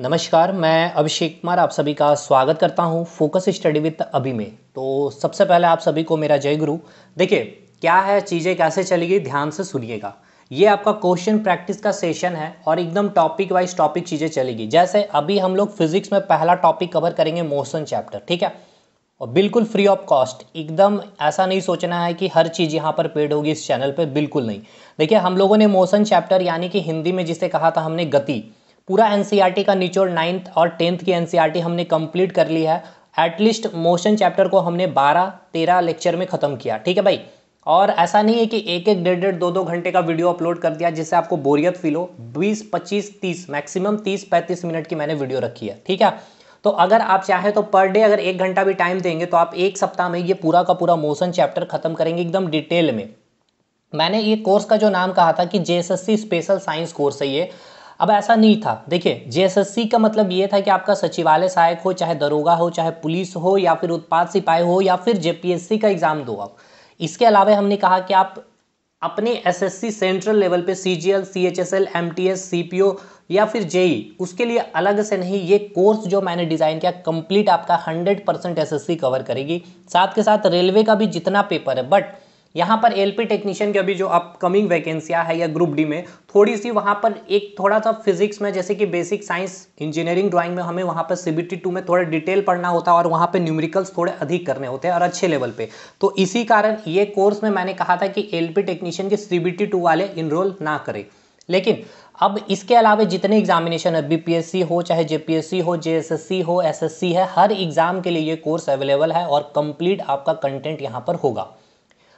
नमस्कार मैं अभिषेक कुमार आप सभी का स्वागत करता हूं फोकस स्टडी विथ अभी में तो सबसे पहले आप सभी को मेरा जय गुरु देखिए क्या है चीज़ें कैसे चलेगी ध्यान से सुनिएगा ये आपका क्वेश्चन प्रैक्टिस का सेशन है और एकदम टॉपिक वाइज टॉपिक चीज़ें चलेगी जैसे अभी हम लोग फिजिक्स में पहला टॉपिक कवर करेंगे मोशन चैप्टर ठीक है और बिल्कुल फ्री ऑफ कॉस्ट एकदम ऐसा नहीं सोचना है कि हर चीज़ यहाँ पर पेड होगी इस चैनल पर बिल्कुल नहीं देखिए हम लोगों ने मोशन चैप्टर यानी कि हिंदी में जिसे कहा था हमने गति पूरा एनसीईआरटी e का निचोड़ नाइन्थ और टेंथ की एनसीईआरटी e हमने कंप्लीट कर ली है एटलीस्ट मोशन चैप्टर को हमने 12 13 लेक्चर में ख़त्म किया ठीक है भाई और ऐसा नहीं है कि एक एक डेढ़ डेढ़ दो दो घंटे का वीडियो अपलोड कर दिया जिससे आपको बोरियत फील हो बीस पच्चीस तीस मैक्सिमम तीस पैंतीस मिनट की मैंने वीडियो रखी है ठीक है तो अगर आप चाहें तो पर डे अगर एक घंटा भी टाइम देंगे तो आप एक सप्ताह में ये पूरा का पूरा मोशन चैप्टर खत्म करेंगे एकदम डिटेल में मैंने ये कोर्स का जो नाम कहा था कि जेएसएससी स्पेशल साइंस कोर्स है ये अब ऐसा नहीं था देखिए जेएसएससी का मतलब ये था कि आपका सचिवालय सहायक हो चाहे दरोगा हो चाहे पुलिस हो या फिर उत्पाद सिपाही हो या फिर जेपीएससी का एग्जाम दो आप इसके अलावा हमने कहा कि आप अपने एसएससी सेंट्रल लेवल पे सीजीएल सीएचएसएल एमटीएस सीपीओ या फिर जेई e, उसके लिए अलग से नहीं ये कोर्स जो मैंने डिज़ाइन किया कंप्लीट आपका 100 परसेंट एस कवर करेगी साथ के साथ रेलवे का भी जितना पेपर है बट यहाँ पर एलपी टेक्नीशियन की अभी जो अपकमिंग वैकेंसियाँ है या ग्रुप डी में थोड़ी सी वहाँ पर एक थोड़ा सा फिजिक्स में जैसे कि बेसिक साइंस इंजीनियरिंग ड्राइंग में हमें वहाँ पर सीबीटी टू में थोड़ा डिटेल पढ़ना होता है और वहाँ पे न्यूमेरिकल्स थोड़े अधिक करने होते हैं और अच्छे लेवल पर तो इसी कारण ये कोर्स में मैंने कहा था कि एल टेक्नीशियन के सी टू वाले इनरोल ना करें लेकिन अब इसके अलावा जितने एग्जामिनेशन है बीपीएससी हो चाहे जेपीएससी हो जेएसएससी हो एसएससी है हर एग्ज़ाम के लिए ये कोर्स अवेलेबल है और कंप्लीट आपका कंटेंट यहाँ पर होगा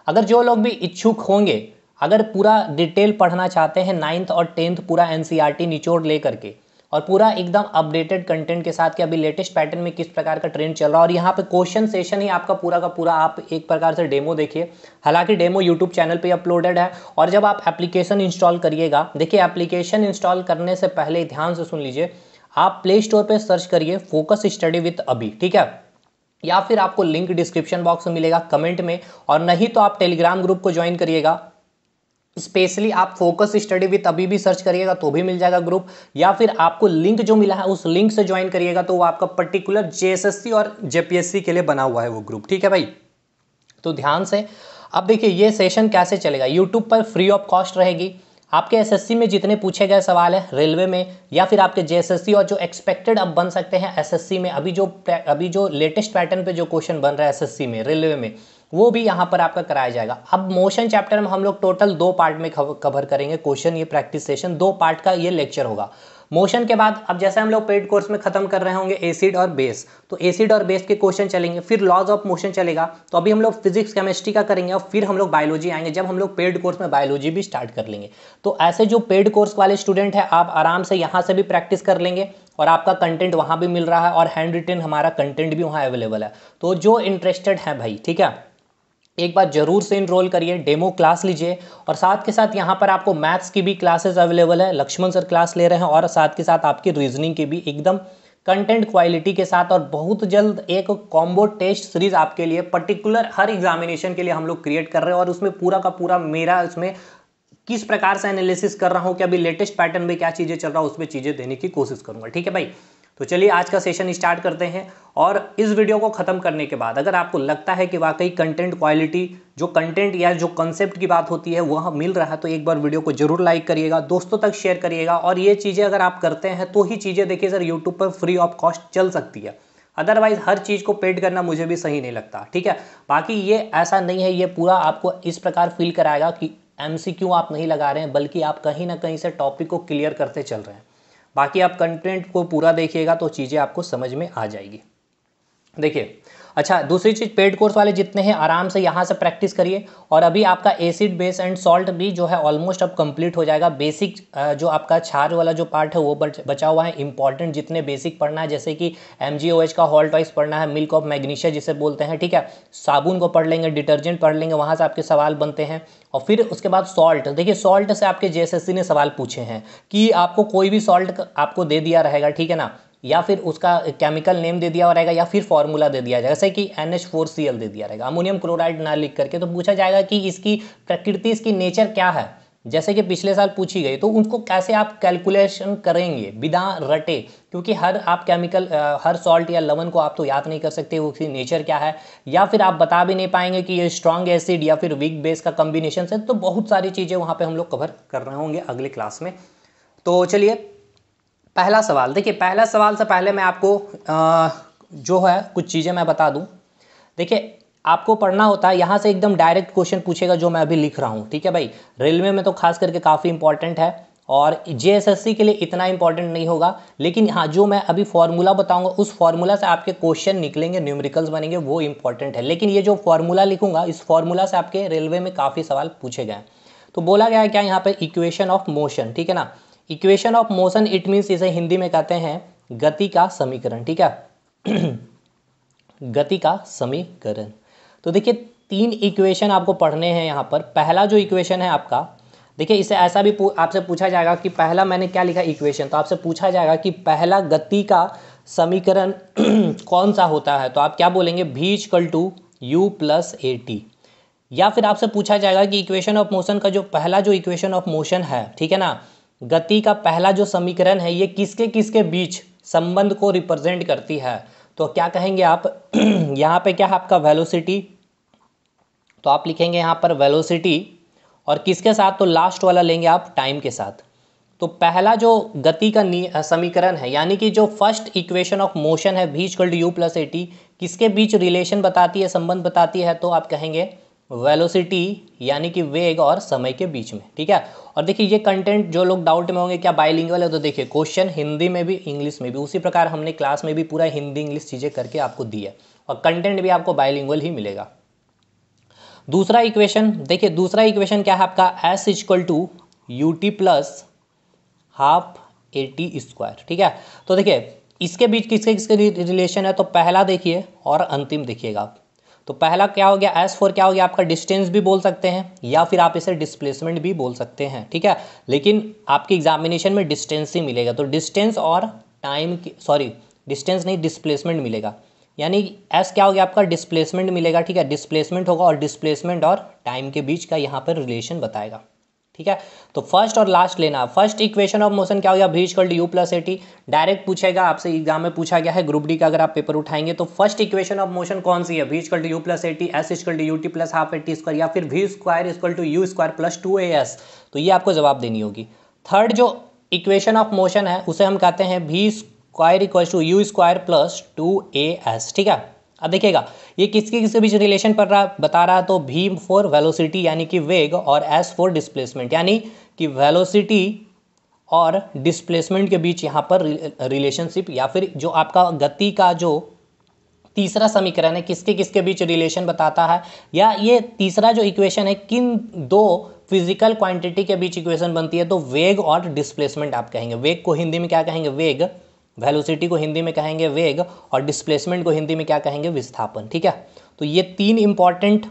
अगर जो लोग भी इच्छुक होंगे अगर पूरा डिटेल पढ़ना चाहते हैं नाइन्थ और टेंथ पूरा एन e निचोड़ ले करके और पूरा एकदम अपडेटेड कंटेंट के साथ कि अभी लेटेस्ट पैटर्न में किस प्रकार का ट्रेंड चल रहा है और यहाँ पे क्वेश्चन सेशन ही आपका पूरा का पूरा आप एक प्रकार से डेमो देखिए हालांकि डेमो यूट्यूब चैनल पे अपलोडेड है और जब आप एप्लीकेशन इंस्टॉल करिएगा देखिए एप्लीकेशन इंस्टॉल करने से पहले ध्यान से सुन लीजिए आप प्ले स्टोर पर सर्च करिए फोकस स्टडी विथ अभी ठीक है या फिर आपको लिंक डिस्क्रिप्शन बॉक्स में मिलेगा कमेंट में और नहीं तो आप टेलीग्राम ग्रुप को ज्वाइन करिएगा स्पेशली आप फोकस स्टडी विथ अभी भी सर्च करिएगा तो भी मिल जाएगा ग्रुप या फिर आपको लिंक जो मिला है उस लिंक से ज्वाइन करिएगा तो वो आपका पर्टिकुलर जेएसएससी और जेपीएससी के लिए बना हुआ है वो ग्रुप ठीक है भाई तो ध्यान से अब देखिए ये सेशन कैसे चलेगा यूट्यूब पर फ्री ऑफ कॉस्ट रहेगी आपके एसएससी में जितने पूछे गए सवाल है रेलवे में या फिर आपके जेएसएससी और जो एक्सपेक्टेड अब बन सकते हैं एसएससी में अभी जो अभी जो लेटेस्ट पैटर्न पे जो क्वेश्चन बन रहा है एसएससी में रेलवे में वो भी यहाँ पर आपका कराया जाएगा अब मोशन चैप्टर में हम लोग टोटल दो पार्ट में कवर करेंगे क्वेश्चन ये प्रैक्टिस सेशन दो पार्ट का ये लेक्चर होगा मोशन के बाद अब जैसे हम लोग पेड कोर्स में खत्म कर रहे होंगे एसिड और बेस तो एसिड और बेस के क्वेश्चन चलेंगे फिर लॉज ऑफ मोशन चलेगा तो अभी हम लोग फिजिक्स केमिस्ट्री का करेंगे और फिर हम लोग बायोलॉजी आएंगे जब हम लोग पेड कोर्स में बायोलॉजी भी स्टार्ट कर लेंगे तो ऐसे जो पेड कोर्स वाले स्टूडेंट हैं आप आराम से यहाँ से भी प्रैक्टिस कर लेंगे और आपका कंटेंट वहाँ भी मिल रहा है और हैंड रिटेन हमारा कंटेंट भी वहाँ अवेलेबल है तो जो इंटरेस्टेड है भाई ठीक है एक बार ज़रूर से इनरोल करिए डेमो क्लास लीजिए और साथ के साथ यहाँ पर आपको मैथ्स की भी क्लासेस अवेलेबल है लक्ष्मण सर क्लास ले रहे हैं और साथ के साथ आपकी रीजनिंग की भी एकदम कंटेंट क्वालिटी के साथ और बहुत जल्द एक कॉम्बो टेस्ट सीरीज आपके लिए पर्टिकुलर हर एग्जामिनेशन के लिए हम लोग क्रिएट कर रहे हैं और उसमें पूरा का पूरा मेरा उसमें किस प्रकार से एनालिसिस कर रहा हूँ कि अभी लेटेस्ट पैटर्न में क्या चीज़ें चल रहा है उसमें चीज़ें देने की कोशिश करूँगा ठीक है भाई तो चलिए आज का सेशन स्टार्ट करते हैं और इस वीडियो को ख़त्म करने के बाद अगर आपको लगता है कि वाकई कंटेंट क्वालिटी जो कंटेंट या जो कंसेप्ट की बात होती है वह मिल रहा है तो एक बार वीडियो को जरूर लाइक करिएगा दोस्तों तक शेयर करिएगा और ये चीज़ें अगर आप करते हैं तो ही चीज़ें देखिए सर यूट्यूब पर फ्री ऑफ कॉस्ट चल सकती है अदरवाइज हर चीज़ को पेड करना मुझे भी सही नहीं लगता ठीक है बाकी ये ऐसा नहीं है ये पूरा आपको इस प्रकार फील कराएगा कि एम आप नहीं लगा रहे हैं बल्कि आप कहीं ना कहीं से टॉपिक को क्लियर करते चल रहे हैं बाकी आप कंटेंट को पूरा देखिएगा तो चीज़ें आपको समझ में आ जाएगी देखिए अच्छा दूसरी चीज़ पेड कोर्स वाले जितने हैं आराम से यहाँ से प्रैक्टिस करिए और अभी आपका एसिड बेस एंड सॉल्ट भी जो है ऑलमोस्ट अब कंप्लीट हो जाएगा बेसिक जो आपका छार वाला जो पार्ट है वो बचा हुआ है इंपॉर्टेंट जितने बेसिक पढ़ना है जैसे कि एम का हॉल्ट वाइस पढ़ना है मिल्क ऑफ मैग्नीशिया जिसे बोलते हैं ठीक है साबुन को पढ़ लेंगे डिटर्जेंट पढ़ लेंगे वहाँ से आपके सवाल बनते हैं और फिर उसके बाद सॉल्ट देखिए सॉल्ट से आपके जेएसएससी ने सवाल पूछे हैं कि आपको कोई भी सॉल्ट आपको दे दिया रहेगा ठीक है ना या फिर उसका केमिकल नेम दे दिया रहेगा या फिर फॉर्मूला दे दिया जाएगा जैसे कि N H four C L दे दिया रहेगा अमोनियम क्लोराइड ना लिख करके तो पूछा जाएगा कि इसकी प्रकृति इसकी नेचर क्या है जैसे कि पिछले साल पूछी गई तो उनको कैसे आप कैलकुलेशन करेंगे बिना रटे क्योंकि हर आप केमिकल हर सॉल्ट या लवन को आप तो याद नहीं कर सकते उसकी नेचर क्या है या फिर आप बता भी नहीं पाएंगे कि ये स्ट्रॉन्ग एसिड या फिर वीक बेस का कम्बिनेशन है तो बहुत सारी चीज़ें वहाँ पर हम लोग कवर कर रहे होंगे अगले क्लास में तो चलिए पहला सवाल देखिए पहला सवाल से पहले मैं आपको आ, जो है कुछ चीज़ें मैं बता दूँ देखिए आपको पढ़ना होता है यहाँ से एकदम डायरेक्ट क्वेश्चन पूछेगा जो मैं अभी लिख रहा हूँ ठीक है भाई रेलवे में तो खास करके काफ़ी इंपॉर्टेंट है और जेएसएससी के लिए इतना इंपॉर्टेंट नहीं होगा लेकिन हाँ जो मैं अभी फार्मूला बताऊंगा उस फार्मूला से आपके क्वेश्चन निकलेंगे न्यूमेरिकल्स बनेंगे वो इंपॉर्टेंट है लेकिन ये जो फॉर्मूला लिखूंगा इस फार्मूला से आपके रेलवे में काफ़ी सवाल पूछे गए तो बोला गया है क्या यहाँ पर इक्वेशन ऑफ मोशन ठीक है ना equation of motion it means इसे हिंदी में कहते हैं गति का समीकरण ठीक है गति का समीकरण तो देखिए तीन इक्वेशन आपको पढ़ने हैं यहाँ पर पहला जो इक्वेशन है आपका देखिए इसे ऐसा भी आपसे पूछा जाएगा कि पहला मैंने क्या लिखा इक्वेशन तो आपसे पूछा जाएगा कि पहला गति का समीकरण कौन सा होता है तो आप क्या बोलेंगे v equal to u plus a t या फिर आपसे पूछा जाएगा कि इक्वेशन ऑफ मोशन का जो पहला जो इक्वेशन ऑफ मोशन है ठीक है ना गति का पहला जो समीकरण है ये किसके किसके बीच संबंध को रिप्रेजेंट करती है तो क्या कहेंगे आप यहाँ पे क्या है आपका वेलोसिटी तो आप लिखेंगे यहाँ पर वेलोसिटी और किसके साथ तो लास्ट वाला लेंगे आप टाइम के साथ तो पहला जो गति का समीकरण है यानी कि जो फर्स्ट इक्वेशन ऑफ मोशन है बीच कल्ड यू प्लस ए टी किसके बीच रिलेशन बताती है संबंध बताती है तो आप कहेंगे वेलोसिटी यानी कि वेग और समय के बीच में ठीक है और देखिए ये कंटेंट जो लोग डाउट में होंगे क्या बाइलिंग है तो देखिए क्वेश्चन हिंदी में भी इंग्लिश में भी उसी प्रकार हमने क्लास में भी पूरा हिंदी इंग्लिश चीज़ें करके आपको दी है और कंटेंट भी आपको बाइलिंगुअल ही मिलेगा दूसरा इक्वेशन देखिए दूसरा इक्वेशन क्या है आपका s is equal to u t plus half a t square ठीक है तो देखिए इसके बीच किसके किसके रिलेशन है तो पहला देखिए और अंतिम देखिएगा आप तो पहला क्या हो गया एस फोर क्या हो गया आपका डिस्टेंस भी बोल सकते हैं या फिर आप इसे डिस्प्लेसमेंट भी बोल सकते हैं ठीक है लेकिन आपके एग्जामिनेशन में डिस्टेंस ही मिलेगा तो डिस्टेंस और टाइम सॉरी डिस्टेंस नहीं डिस्प्लेसमेंट मिलेगा यानी एस क्या हो गया आपका डिस्प्लेसमेंट मिलेगा ठीक है डिस्प्लेसमेंट होगा और डिस्प्लेसमेंट और टाइम के बीच का यहाँ पर रिलेशन बताएगा ठीक है तो फर्स्ट और लास्ट लेना फर्स्ट इक्वेशन ऑफ मोशन क्या हो गया v equal u plus a t direct पूछेगा आपसे एग्जाम में पूछा गया है ग्रुप डी का अगर आप पेपर उठाएंगे तो फर्स्ट इक्वेशन ऑफ मोशन कौन सी है कल is equal u plus a t s is equal u t plus half a t square या फिर v square is equal to u square plus two a s तो ये आपको जवाब देनी होगी थर्ड जो इक्वेशन ऑफ मोशन है उसे हम कहते हैं v square equal to u square plus two a s ठीक है अब देखिएगा ये किसके किसके बीच रिलेशन पड़ रहा बता रहा तो भी फॉर वेलोसिटी यानी कि वेग और एस फॉर डिस्प्लेसमेंट यानी कि वेलोसिटी और डिस्प्लेसमेंट के बीच यहाँ पर रिलेशनशिप या फिर जो आपका गति का जो तीसरा समीकरण है किसके किसके बीच रिलेशन बताता है या ये तीसरा जो इक्वेशन है किन दो फिजिकल क्वांटिटी के बीच इक्वेशन बनती है तो वेग और डिस्प्लेसमेंट आप कहेंगे वेग को हिंदी में क्या कहेंगे वेग वेलोसिटी को हिंदी में कहेंगे वेग और डिस्प्लेसमेंट को हिंदी में क्या कहेंगे विस्थापन ठीक है तो ये तीन इंपॉर्टेंट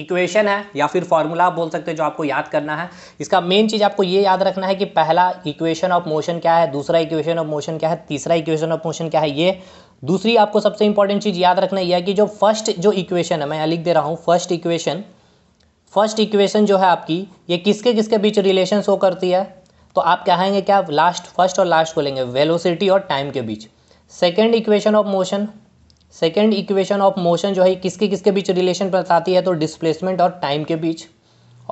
इक्वेशन है या फिर फॉर्मूला आप बोल सकते हैं जो आपको याद करना है इसका मेन चीज़ आपको ये याद रखना है कि पहला इक्वेशन ऑफ मोशन क्या है दूसरा इक्वेशन ऑफ मोशन क्या है तीसरा इक्वेशन ऑफ मोशन क्या है ये दूसरी आपको सबसे इंपॉर्टेंट चीज़ याद रखना यह है कि जो फर्स्ट जो इक्वेशन है मैं लिख दे रहा हूँ फर्स्ट इक्वेशन फर्स्ट इक्वेशन जो है आपकी ये किसके किसके बीच रिलेशन शो करती है तो आप क्या आएंगे क्या लास्ट फर्स्ट और लास्ट को लेंगे वेलोसिटी और टाइम के बीच second equation of motion second equation of motion जो है किसके किसके बीच रिलेशन बताती है तो डिस्प्लेसमेंट और टाइम के बीच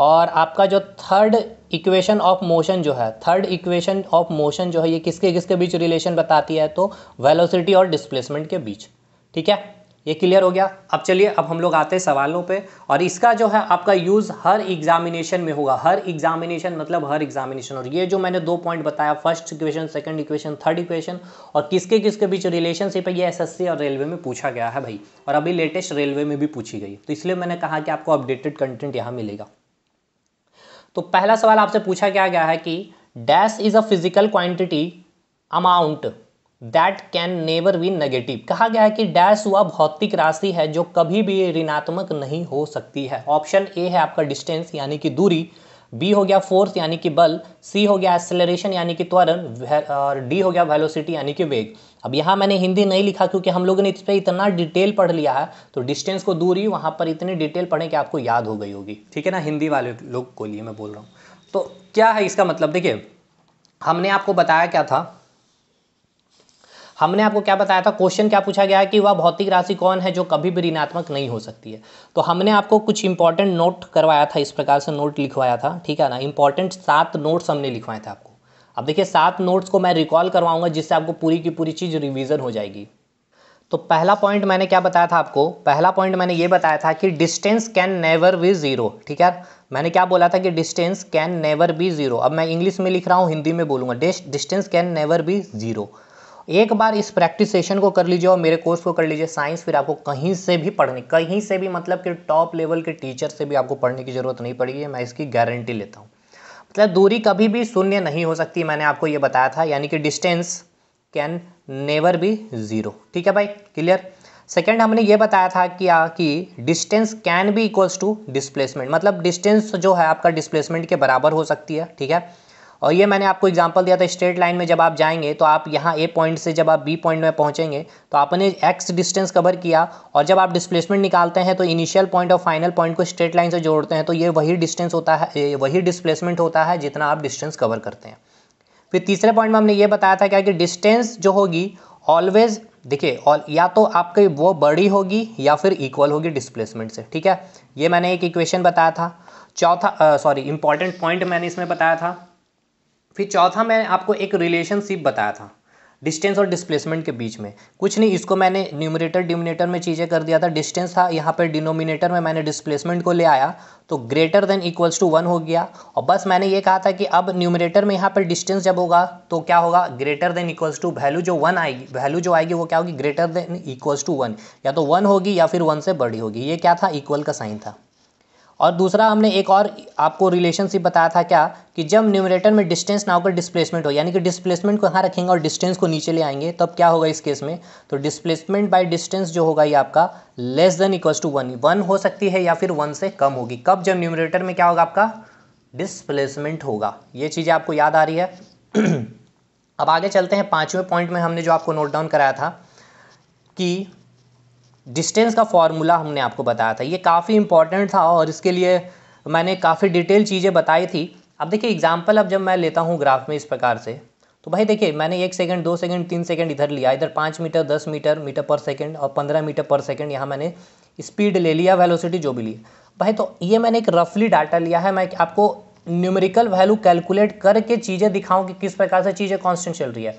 और आपका जो थर्ड इक्वेशन ऑफ मोशन जो है थर्ड इक्वेशन ऑफ मोशन जो है ये किसके किसके बीच रिलेशन बताती है तो वेलोसिटी और डिस्प्लेसमेंट तो के बीच ठीक है ये क्लियर हो गया अब चलिए अब हम लोग आते हैं सवालों पे और इसका जो है आपका यूज़ हर एग्जामिनेशन में होगा हर एग्जामिनेशन मतलब हर एग्जामिनेशन और ये जो मैंने दो पॉइंट बताया first equation second equation third equation और किसके किसके बीच रिलेशनशिप है ये एसएससी और रेलवे में पूछा गया है भाई और अभी लेटेस्ट रेलवे में भी पूछी गई तो इसलिए मैंने कहा कि आपको अपडेटेड कंटेंट यहाँ मिलेगा तो पहला सवाल आपसे पूछा क्या गया है कि dash is a physical quantity amount that can never be negative कहा गया है कि डैश हुआ भौतिक राशि है जो कभी भी ऋणात्मक नहीं हो सकती है ऑप्शन ए है आपका डिस्टेंस यानी कि दूरी बी हो गया फोर्स यानी कि बल सी हो गया एक्सेलरेशन यानी कि त्वरण और डी हो गया वेलोसिटी यानी कि वेग अब यहाँ मैंने हिंदी नहीं लिखा क्योंकि हम लोगों ने इस पर इतना डिटेल पढ़ लिया है तो डिस्टेंस को दूरी वहाँ पर इतनी डिटेल पढ़ें कि आपको याद हो गई होगी ठीक है ना हिंदी वाले लोग को लिए मैं बोल रहा हूँ तो क्या है इसका मतलब देखिए हमने आपको बताया क्या था हमने आपको क्या बताया था क्वेश्चन क्या पूछा गया है कि वह भौतिक राशि कौन है जो कभी भी ऋणात्मक नहीं हो सकती है तो हमने आपको कुछ इंपॉर्टेंट नोट करवाया था इस प्रकार से नोट लिखवाया था ठीक है ना इंपॉर्टेंट सात नोट्स हमने लिखवाए थे आपको अब देखिए सात नोट्स को मैं रिकॉल करवाऊंगा जिससे आपको पूरी की पूरी चीज़ रिविज़न हो जाएगी तो पहला पॉइंट मैंने क्या बताया था आपको पहला पॉइंट मैंने ये बताया था कि distance can never be zero ठीक है मैंने क्या बोला था कि distance can never be zero अब मैं इंग्लिश में लिख रहा हूँ हिंदी में बोलूँगा distance can never be zero एक बार इस प्रैक्टिस सेशन को कर लीजिए और मेरे कोर्स को कर लीजिए साइंस फिर आपको कहीं से भी पढ़ने कहीं से भी मतलब कि टॉप लेवल के टीचर से भी आपको पढ़ने की ज़रूरत नहीं पड़ेगी मैं इसकी गारंटी लेता हूँ मतलब दूरी कभी भी शून्य नहीं हो सकती मैंने आपको ये बताया था यानी कि distance can never be zero ठीक है भाई क्लियर सेकेंड हमने ये बताया था कि आ, कि distance can be equals to displacement मतलब डिस्टेंस जो है आपका डिस्प्लेसमेंट के बराबर हो सकती है ठीक है और ये मैंने आपको एग्जांपल दिया था स्ट्रेट लाइन में जब आप जाएंगे तो आप यहाँ ए पॉइंट से जब आप बी पॉइंट में पहुँचेंगे तो आपने एक्स डिस्टेंस कवर किया और जब आप डिस्प्लेसमेंट निकालते हैं तो इनिशियल पॉइंट और फाइनल पॉइंट को स्ट्रेट लाइन से जोड़ते हैं तो ये वही डिस्टेंस होता है वही डिस्प्लेसमेंट होता है जितना आप डिस्टेंस कवर करते हैं फिर तीसरे पॉइंट में हमने ये बताया था क्या कि डिस्टेंस जो होगी ऑलवेज देखिए और या तो आपकी वो बड़ी होगी या फिर इक्वल होगी डिस्प्लेसमेंट से ठीक है ये मैंने एक इक्वेशन बताया था चौथा सॉरी इंपॉर्टेंट पॉइंट मैंने इसमें बताया था फिर चौथा मैं आपको एक रिलेशनशिप बताया था डिस्टेंस और डिस्प्लेसमेंट के बीच में कुछ नहीं इसको मैंने न्यूमिनेटर डिमिनेटर में चीज़ें कर दिया था डिस्टेंस था यहाँ पर डिनोमिनेटर में मैंने डिस्प्लेसमेंट को ले आया तो greater than equals to one हो गया और बस मैंने ये कहा था कि अब न्यूमिनेटर में यहाँ पर डिस्टेंस जब होगा तो क्या होगा greater than equals to value जो वन आएगी वैल्यू जो आएगी वो क्या होगी greater than equals to one या तो वन होगी या फिर वन से बड़ी होगी ये क्या था इक्वल का साइन था और दूसरा हमने एक और आपको रिलेशनशिप बताया था क्या कि जब न्यूमरेटर में डिस्टेंस ना होकर डिस्प्लेसमेंट हो यानी कि डिस्प्लेसमेंट को यहाँ रखेंगे और डिस्टेंस को नीचे ले आएंगे तब क्या होगा इस केस में तो डिस्प्लेसमेंट बाय डिस्टेंस जो होगा ये आपका less than equals to one one हो सकती है या फिर वन से कम होगी कब जब न्यूमरेटर में क्या होगा आपका डिस्प्लेसमेंट होगा ये चीज़ें आपको याद आ रही है अब आगे चलते हैं पाँचवें पॉइंट में हमने जो आपको नोट डाउन कराया था कि डिस्टेंस का फॉर्मूला हमने आपको बताया था ये काफ़ी इंपॉर्टेंट था और इसके लिए मैंने काफ़ी डिटेल चीज़ें बताई थी अब देखिए एग्जाम्पल अब जब मैं लेता हूँ ग्राफ में इस प्रकार से तो भाई देखिए मैंने एक सेकंड दो सेकंड तीन सेकंड इधर लिया इधर पाँच मीटर दस मीटर मीटर पर सेकंड और पंद्रह मीटर पर सेकंड यहाँ मैंने स्पीड ले लिया वेलोसिटी जो भी ली भाई तो ये मैंने एक रफली डाटा लिया है मैं आपको न्यूमेरिकल वैल्यू कैलकुलेट करके चीज़ें दिखाऊँ कि किस प्रकार से चीज़ें कॉन्स्टेंट चल रही है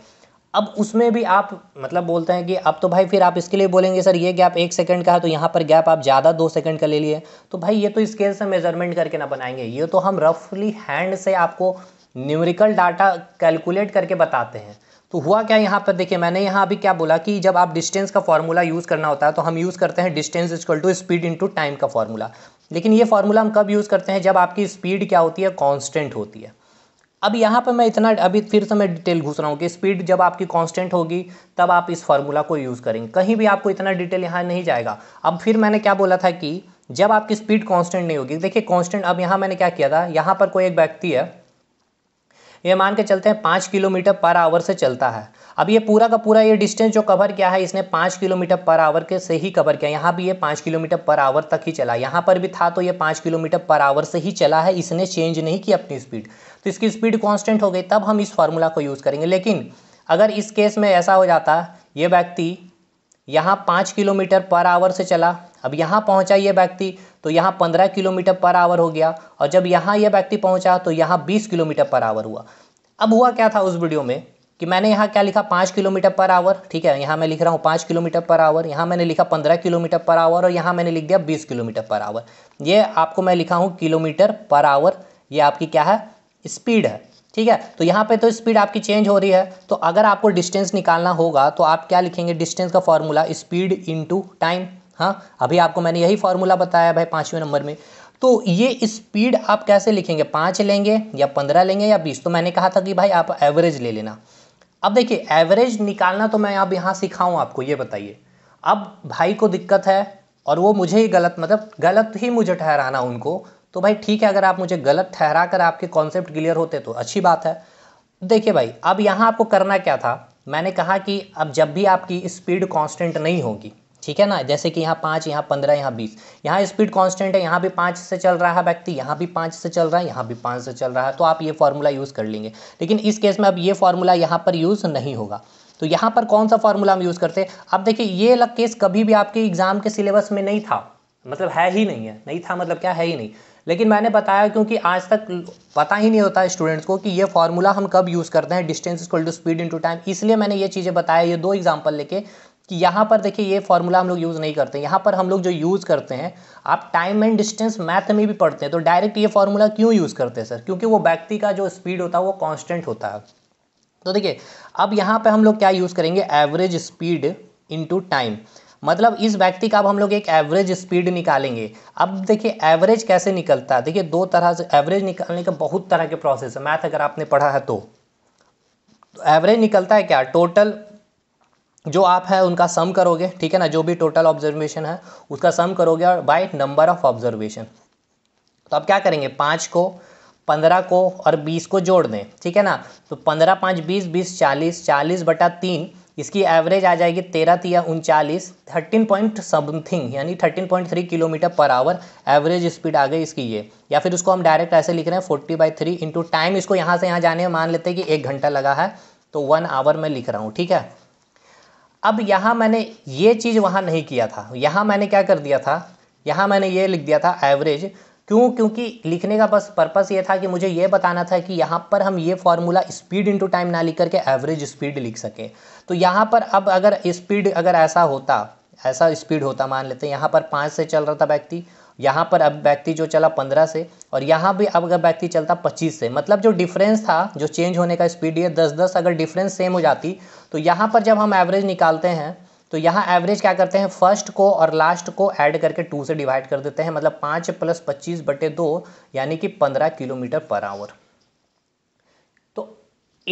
अब उसमें भी आप मतलब बोलते हैं कि अब तो भाई फिर आप इसके लिए बोलेंगे सर ये गैप एक सेकंड का है तो यहाँ पर गैप आप ज़्यादा दो सेकंड का ले लिए तो भाई ये तो स्केल से मेजरमेंट करके ना बनाएंगे ये तो हम रफली हैंड से आपको न्यूमेरिकल डाटा कैलकुलेट करके बताते हैं तो हुआ क्या यहाँ पर देखिए मैंने यहाँ अभी क्या बोला कि जब आप डिस्टेंस का फॉर्मूला यूज़ करना होता है तो हम यूज़ करते हैं distance is equal to speed into time का फॉर्मूला लेकिन ये फार्मूला हम कब यूज़ करते हैं जब आपकी स्पीड क्या होती है कॉन्स्टेंट होती है अब यहाँ पर मैं इतना अभी फिर से मैं डिटेल घुस रहा हूँ कि स्पीड जब आपकी कांस्टेंट होगी तब आप इस फार्मूला को यूज़ करेंगे कहीं भी आपको इतना डिटेल यहाँ नहीं जाएगा अब फिर मैंने क्या बोला था कि जब आपकी स्पीड कांस्टेंट नहीं होगी देखिए कांस्टेंट अब यहाँ मैंने क्या किया था यहाँ पर कोई एक व्यक्ति है ये मान के चलते हैं पाँच किलोमीटर पर आवर से चलता है अब ये पूरा का पूरा ये डिस्टेंस जो कवर किया है इसने पाँच किलोमीटर पर आवर के से ही कवर किया यहाँ भी ये पाँच किलोमीटर पर आवर तक ही चला यहाँ पर भी था तो ये पाँच किलोमीटर पर आवर से ही चला है इसने चेंज नहीं किया अपनी स्पीड तो इसकी स्पीड कांस्टेंट हो गई तब हम इस फार्मूला को यूज़ करेंगे लेकिन अगर इस केस में ऐसा हो जाता ये व्यक्ति यहाँ पाँच किलोमीटर पर आवर से चला अब यहाँ पहुँचा ये व्यक्ति तो यहाँ पंद्रह किलोमीटर पर आवर हो गया और जब यहाँ ये व्यक्ति पहुँचा तो यहाँ बीस किलोमीटर पर आवर हुआ अब हुआ क्या था उस वीडियो में कि मैंने यहाँ क्या लिखा पाँच किलोमीटर पर आवर ठीक है यहाँ मैं लिख रहा हूँ पाँच किलोमीटर पर आवर यहाँ मैंने लिखा पंद्रह किलोमीटर पर आवर और यहाँ मैंने लिख दिया बीस किलोमीटर पर आवर ये आपको मैं लिखा हूँ किलोमीटर पर आवर ये आपकी क्या है स्पीड है ठीक है तो यहाँ पे तो स्पीड आपकी चेंज हो रही है तो अगर आपको डिस्टेंस निकालना होगा तो आप क्या लिखेंगे डिस्टेंस का फॉर्मूला स्पीड टू टाइम हाँ अभी आपको मैंने यही फॉर्मूला बताया भाई पाँचवें नंबर में तो ये स्पीड आप कैसे लिखेंगे पाँच लेंगे या पंद्रह लेंगे या बीस तो मैंने कहा था कि भाई आप एवरेज ले लेना अब देखिए एवरेज निकालना तो मैं अब यहाँ सिखाऊँ आपको ये बताइए अब भाई को दिक्कत है और वो मुझे ही गलत मतलब गलत ही मुझे ठहराना उनको तो भाई ठीक है अगर आप मुझे गलत ठहरा कर आपके कॉन्सेप्ट क्लियर होते तो अच्छी बात है देखिए भाई अब यहाँ आपको करना क्या था मैंने कहा कि अब जब भी आपकी स्पीड कांस्टेंट नहीं होगी ठीक है ना जैसे कि यहाँ पाँच यहाँ पंद्रह यहाँ बीस यहाँ स्पीड कांस्टेंट है यहाँ भी पाँच से चल रहा है व्यक्ति यहाँ भी पाँच से चल रहा है यहाँ भी पाँच से चल रहा है तो आप ये फार्मूला यूज़ कर लेंगे लेकिन इस केस में अब ये फार्मूला यहाँ पर यूज़ नहीं होगा तो यहाँ पर कौन सा फार्मूला हम यूज़ करते हैं अब देखिए ये अलग केस कभी भी आपके एग्ज़ाम के सिलेबस में नहीं था मतलब है ही नहीं है नहीं था मतलब क्या है ही नहीं लेकिन मैंने बताया क्योंकि आज तक पता ही नहीं होता स्टूडेंट्स को कि ये फॉर्मूला हम कब यूज़ करते हैं distance equal to speed into time इसलिए मैंने ये चीज़ें बताया ये दो एग्जाम्पल लेके कि यहाँ पर देखिए ये फॉर्मूला हम लोग यूज़ नहीं करते यहाँ पर हम लोग जो यूज़ करते हैं आप टाइम एंड डिस्टेंस मैथ में भी पढ़ते हैं तो डायरेक्ट ये फॉर्मूला क्यों यूज़ करते हैं सर क्योंकि वो व्यक्ति का जो स्पीड होता है वो कॉन्स्टेंट होता है तो देखिए अब यहाँ पर हम लोग क्या यूज़ करेंगे एवरेज स्पीड इंटू टाइम मतलब इस व्यक्ति का अब हम लोग एक एवरेज स्पीड निकालेंगे अब देखिए एवरेज कैसे निकलता है देखिए दो तरह से एवरेज निकालने का बहुत तरह के प्रोसेस है मैथ अगर आपने पढ़ा है तो, तो एवरेज निकलता है क्या टोटल जो आप है उनका सम करोगे ठीक है ना जो भी टोटल ऑब्जर्वेशन है उसका सम करोगे और बाय नंबर ऑफ ऑब्जर्वेशन तो आप क्या करेंगे पाँच को पंद्रह को और बीस को जोड़ दें ठीक है ना तो पंद्रह पाँच बीस बीस चालीस चालीस बटा तीन इसकी एवरेज आ जाएगी तेरह तिया उनचालीस थर्टीन पॉइंट समथिंग यानी thirteen point three kilometre per hour average speed आ गई इसकी ये या फिर उसको हम डायरेक्ट ऐसे लिख रहे हैं forty by three into time इसको यहाँ से यहाँ जाने में मान लेते हैं कि एक घंटा लगा है तो वन आवर में लिख रहा हूँ ठीक है अब यहाँ मैंने ये चीज़ वहाँ नहीं किया था यहाँ मैंने क्या कर दिया था यहाँ मैंने ये लिख दिया था एवरेज क्यों क्योंकि लिखने का बस पर्पस ये था कि मुझे ये बताना था कि यहाँ पर हम ये फॉर्मूला स्पीड इनटू टाइम ना लिख करके एवरेज स्पीड लिख सके तो यहाँ पर अब अगर स्पीड अगर ऐसा होता ऐसा स्पीड होता मान लेते हैं यहाँ पर पाँच से चल रहा था व्यक्ति यहाँ पर अब व्यक्ति जो चला पंद्रह से और यहाँ भी अब अगर व्यक्ति चलता पच्चीस से मतलब जो डिफरेंस था जो चेंज होने का स्पीड ये दस दस अगर डिफरेंस सेम हो जाती तो यहाँ पर जब हम एवरेज निकालते हैं तो यहाँ एवरेज क्या करते हैं फर्स्ट को और लास्ट को ऐड करके टू से डिवाइड कर देते हैं मतलब पाँच प्लस पच्चीस बटे दो यानी कि पंद्रह किलोमीटर पर आवर तो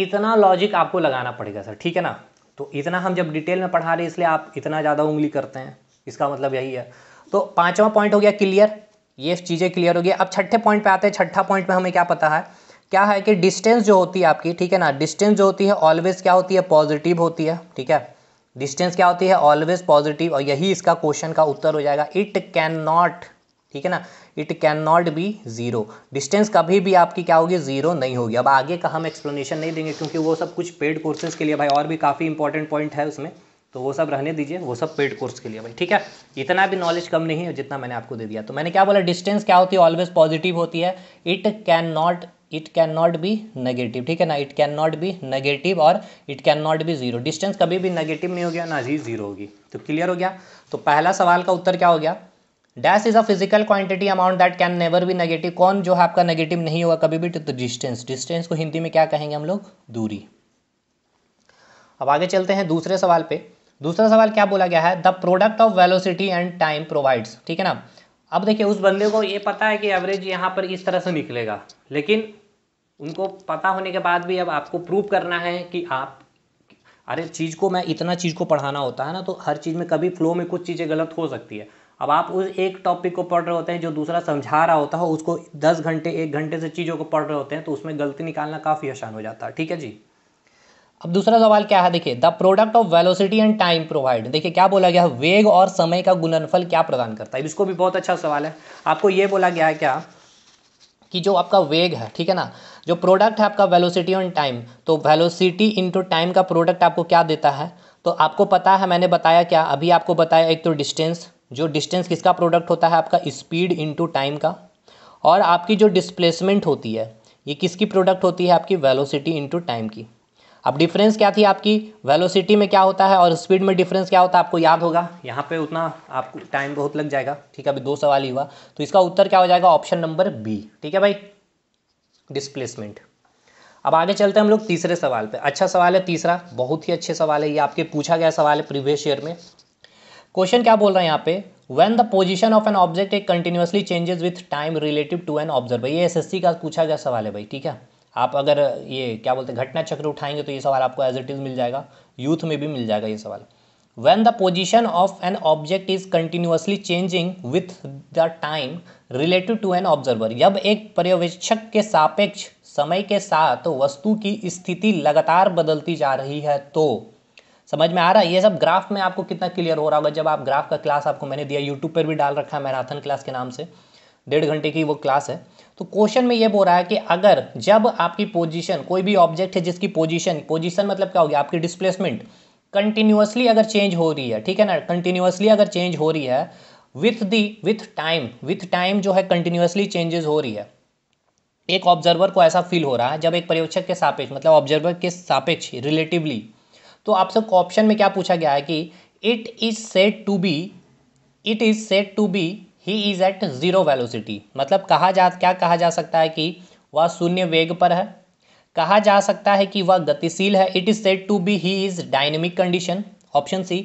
इतना लॉजिक आपको लगाना पड़ेगा सर ठीक है ना तो इतना हम जब डिटेल में पढ़ा रहे इसलिए आप इतना ज़्यादा उंगली करते हैं इसका मतलब यही है तो पाँचवा पॉइंट हो गया क्लियर ये चीज़ें क्लियर हो गई अब छठे पॉइंट पे आते हैं छठा पॉइंट में हमें क्या पता है क्या है कि डिस्टेंस जो होती है आपकी ठीक है ना डिस्टेंस जो होती है ऑलवेज क्या होती है पॉजिटिव होती है ठीक है डिस्टेंस क्या होती है ऑलवेज पॉजिटिव और यही इसका क्वेश्चन का उत्तर हो जाएगा इट कैन नॉट ठीक है ना it can not be zero distance कभी भी आपकी क्या होगी ज़ीरो नहीं होगी अब आगे का हम एक्सप्लेनेशन नहीं देंगे क्योंकि वो सब कुछ पेड कोर्सेज के लिए भाई और भी काफ़ी इंपॉर्टेंट पॉइंट है उसमें तो वो सब रहने दीजिए वो सब पेड कोर्स के लिए भाई ठीक है इतना भी नॉलेज कम नहीं है जितना मैंने आपको दे दिया तो मैंने क्या बोला डिस्टेंस क्या होती है ऑलवेज पॉजिटिव होती है it can not it can not be negative ठीक है ना it can not be negative और it can not be zero distance कभी भी नेगेटिव नहीं हो गया ना ही जीरो होगी तो क्लियर हो गया तो पहला सवाल का उत्तर क्या हो गया dash is a physical quantity amount that can never be negative कौन जो है आपका नेगेटिव नहीं होगा कभी भी तो डिस्टेंस तो डिस्टेंस को हिंदी में क्या कहेंगे हम लोग दूरी अब आगे चलते हैं दूसरे सवाल पे दूसरा सवाल क्या बोला गया है the product of velocity and time provides ठीक है ना अब देखिए उस बंदे को ये पता है कि एवरेज यहाँ पर इस तरह से निकलेगा लेकिन उनको पता होने के बाद भी अब आपको प्रूव करना है कि आप अरे चीज़ को मैं इतना चीज़ को पढ़ाना होता है ना तो हर चीज़ में कभी फ्लो में कुछ चीज़ें गलत हो सकती है अब आप उस एक टॉपिक को पढ़ रहे होते हैं जो दूसरा समझा रहा होता है उसको दस घंटे एक घंटे से चीज़ों को पढ़ रहे होते हैं तो उसमें गलती निकालना काफ़ी आसान हो जाता है ठीक है जी अब दूसरा सवाल क्या है देखिए the product of velocity and time provide देखिए क्या बोला गया है वेग और समय का गुणनफल क्या प्रदान करता है इसको भी बहुत अच्छा सवाल है आपको ये बोला गया है क्या कि जो आपका वेग है ठीक है ना जो प्रोडक्ट है आपका वेलोसिटी ऑन टाइम तो वेलोसिटी इंटू टाइम का प्रोडक्ट आपको क्या देता है तो आपको पता है मैंने बताया क्या अभी आपको बताया एक तो डिस्टेंस जो डिस्टेंस किसका प्रोडक्ट होता है आपका स्पीड इंटू टाइम का और आपकी जो डिस्प्लेसमेंट होती है ये किसकी प्रोडक्ट होती है आपकी वेलोसिटी इंटू टाइम की अब डिफरेंस क्या थी आपकी वेलोसिटी में क्या होता है और स्पीड में डिफरेंस क्या होता है आपको याद होगा यहाँ पे उतना आपको टाइम बहुत लग जाएगा ठीक है अभी दो सवाल ही हुआ तो इसका उत्तर क्या हो जाएगा ऑप्शन नंबर बी ठीक है भाई डिस्प्लेसमेंट अब आगे चलते हैं हम लोग तीसरे सवाल पे अच्छा सवाल है तीसरा बहुत ही अच्छे सवाल है ये आपके पूछा गया सवाल है प्रीवियस ईयर में क्वेश्चन क्या बोल रहा है यहाँ पे when the position of an object एक continuously changes with time relative to an observe ये एस का पूछा गया सवाल है भाई ठीक है आप अगर ये क्या बोलते हैं घटना चक्र उठाएंगे तो ये सवाल आपको एज इट इज़ मिल जाएगा यूथ में भी मिल जाएगा ये सवाल when the position of an object is continuously changing with the time related to an observer जब एक पर्यवेक्षक के सापेक्ष समय के साथ वस्तु की स्थिति लगातार बदलती जा रही है तो समझ में आ रहा है ये सब ग्राफ में आपको कितना क्लियर हो रहा होगा जब आप ग्राफ का क्लास आपको मैंने दिया यूट्यूब पर भी डाल रखा है मैराथन क्लास के नाम से डेढ़ घंटे की वो क्लास है तो क्वेश्चन में ये बोल रहा है कि अगर जब आपकी पोजीशन कोई भी ऑब्जेक्ट है जिसकी पोजीशन पोजीशन मतलब क्या होगी आपकी डिस्प्लेसमेंट कंटिन्यूसली अगर चेंज हो रही है ठीक है ना कंटिन्यूसली अगर चेंज हो रही है with the with time with time जो है कंटिन्यूसली चेंजेस हो रही है एक ऑब्जर्वर को ऐसा फील हो रहा है जब एक पर्यवेक्षक के सापेक्ष मतलब ऑब्जर्वर के सापेक्ष रिलेटिवली तो आपसे ऑप्शन में क्या पूछा गया है कि it is said to be it is said to be he is at zero velocity मतलब कहा जा क्या कहा जा सकता है कि वह शून्य वेग पर है कहा जा सकता है कि वह गतिशील है it is said to be he is dynamic condition option C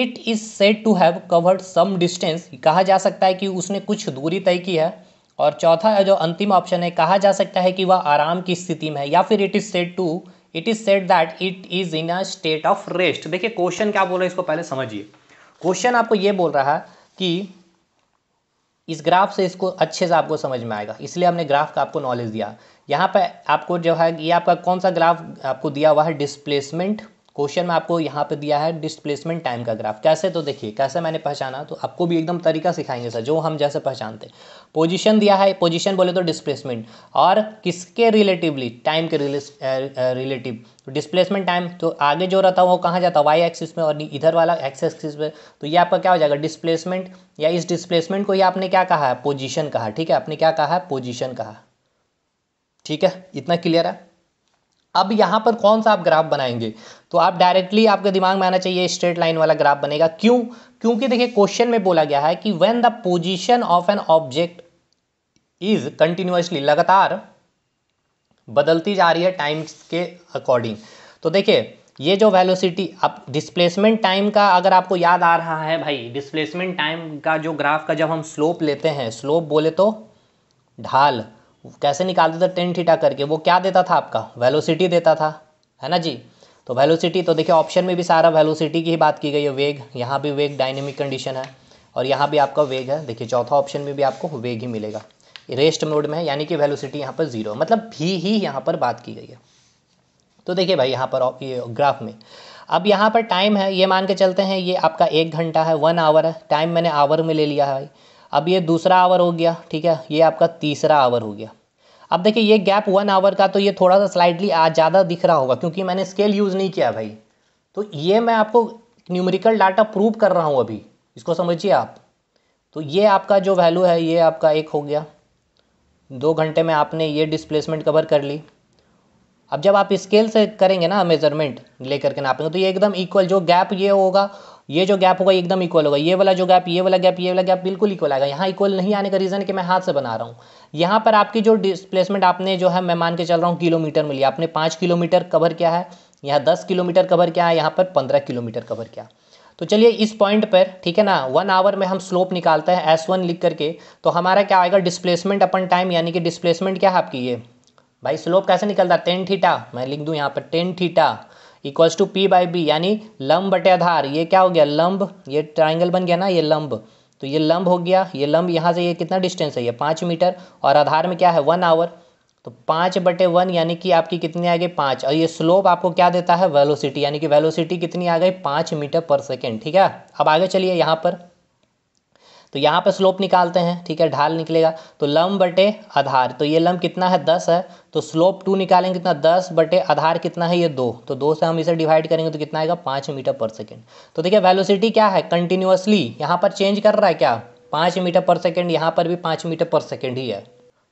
it is said to have covered some distance कहा जा सकता है कि उसने कुछ दूरी तय की है और चौथा जो अंतिम ऑप्शन है कहा जा सकता है कि वह आराम की स्थिति में है या फिर it is said to it is said that it is in a state of rest देखिए क्वेश्चन क्या बोल रहा है इसको पहले समझिए क्वेश्चन आपको ये बोल रहा है कि इस ग्राफ से इसको अच्छे से आपको समझ में आएगा इसलिए हमने ग्राफ का आपको नॉलेज दिया यहाँ पर आपको जो है ये आपका कौन सा ग्राफ आपको दिया हुआ है डिस्प्लेसमेंट क्वेश्चन में आपको यहाँ पे दिया है डिस्प्लेसमेंट टाइम का ग्राफ कैसे तो देखिए कैसे मैंने पहचाना तो आपको भी एकदम तरीका सिखाएंगे सर जो हम जैसे पहचानते पोजीशन दिया है पोजीशन बोले तो डिस्प्लेसमेंट और किसके रिलेटिवली टाइम के रिलेटिव डिस्प्लेसमेंट टाइम तो आगे जो रहता है वो कहाँ जाता है वाई एक्सिस में और इधर वाला एक्स एक्सिस में तो ये आपका क्या हो जाएगा डिस्प्लेसमेंट या इस डिस्प्लेसमेंट को ही आपने क्या कहा है पोजिशन कहा ठीक है आपने क्या कहा है पोजिशन कहा ठीक है इतना क्लियर है अब यहाँ पर कौन सा आप ग्राफ बनाएंगे तो आप डायरेक्टली आपके दिमाग में आना चाहिए स्ट्रेट लाइन वाला ग्राफ बनेगा क्यों क्योंकि देखिए क्वेश्चन में बोला गया है कि when the position of an object is continuously लगातार बदलती जा रही है टाइम के अकॉर्डिंग तो देखिए ये जो वेलोसिटी अब डिस्प्लेसमेंट टाइम का अगर आपको याद आ रहा है भाई डिस्प्लेसमेंट टाइम का जो ग्राफ का जब हम स्लोप लेते हैं स्लोप बोले तो ढाल कैसे निकालते थे टेन थीटा करके वो क्या देता था आपका वेलोसिटी देता था है ना जी तो वेलोसिटी तो देखिए ऑप्शन में भी सारा वेलोसिटी की ही बात की गई है वेग यहाँ भी वेग डायनेमिक कंडीशन है और यहाँ भी आपका वेग है देखिए चौथा ऑप्शन में भी आपको वेग ही मिलेगा रेस्ट मोड में है यानी कि वेलोसिटी यहाँ पर जीरो मतलब भी ही यहाँ पर बात की गई है तो देखिए भाई यहाँ पर ये ग्राफ में अब यहाँ पर टाइम है ये मान के चलते हैं ये आपका एक घंटा है वन आवर है टाइम मैंने आवर में ले लिया है भाई अब ये दूसरा आवर हो गया ठीक है ये आपका तीसरा आवर हो गया अब देखिए ये गैप वन आवर का तो ये थोड़ा सा स्लाइडली ज़्यादा दिख रहा होगा क्योंकि मैंने स्केल यूज़ नहीं किया भाई तो ये मैं आपको न्यूमेरिकल डाटा प्रूव कर रहा हूँ अभी इसको समझिए आप तो ये आपका जो वैल्यू है ये आपका एक हो गया दो घंटे में आपने ये डिस्प्लेसमेंट कवर कर ली अब जब आप स्केल से करेंगे ना मेजरमेंट लेकर के ना आपको तो ये एकदम इक्वल जो गैप ये होगा ये जो गैप होगा एकदम इक्वल होगा ये वाला जो गैप ये वाला गैप ये वाला गैप बिल्कुल इक्वल आएगा यहाँ इक्वल नहीं आने का रीज़न कि मैं हाथ से बना रहा हूँ यहाँ पर आपकी जो डिस्प्लेसमेंट आपने जो है मैं मान के चल रहा हूँ किलोमीटर में लिया आपने पाँच किलोमीटर कवर किया है यहाँ दस किलोमीटर कवर किया है यहाँ पर पंद्रह किलोमीटर कवर किया तो चलिए इस पॉइंट पर ठीक है ना वन आवर में हम स्लोप निकालते हैं एस वन लिख करके तो हमारा क्या आएगा डिस्प्लेसमेंट अपन टाइम यानी कि डिस्प्लेसमेंट क्या है आपकी ये भाई स्लोप कैसे निकलता है टेन थीटा मैं लिख दूँ यहाँ पर tan theta equals to p by b यानी लंब बटे आधार ये क्या हो गया लंब ये ट्राइंगल बन गया ना ये लंब तो ये लंब हो गया ये लंब यहाँ से ये कितना डिस्टेंस है ये पाँच मीटर और आधार में क्या है वन आवर तो पाँच बटे वन यानी कि आपकी कितनी आ गई पाँच और ये स्लोप आपको क्या देता है वेलोसिटी यानी कि वेलोसिटी कितनी आ गई पाँच मीटर पर सेकेंड ठीक है अब आगे चलिए यहाँ पर तो यहाँ पर स्लोप निकालते हैं ठीक है ढाल निकलेगा तो लम बटे आधार तो ये लम कितना है दस है तो स्लोप टू निकालेंगे कितना दस बटे आधार कितना है ये दो तो दो से हम इसे डिवाइड करेंगे तो कितना आएगा पाँच मीटर पर सेकेंड तो देखिए वैलोसिटी क्या है कंटिन्यूसली यहाँ पर चेंज कर रहा है क्या पाँच मीटर पर सेकेंड यहाँ पर भी पाँच मीटर पर सेकेंड ही है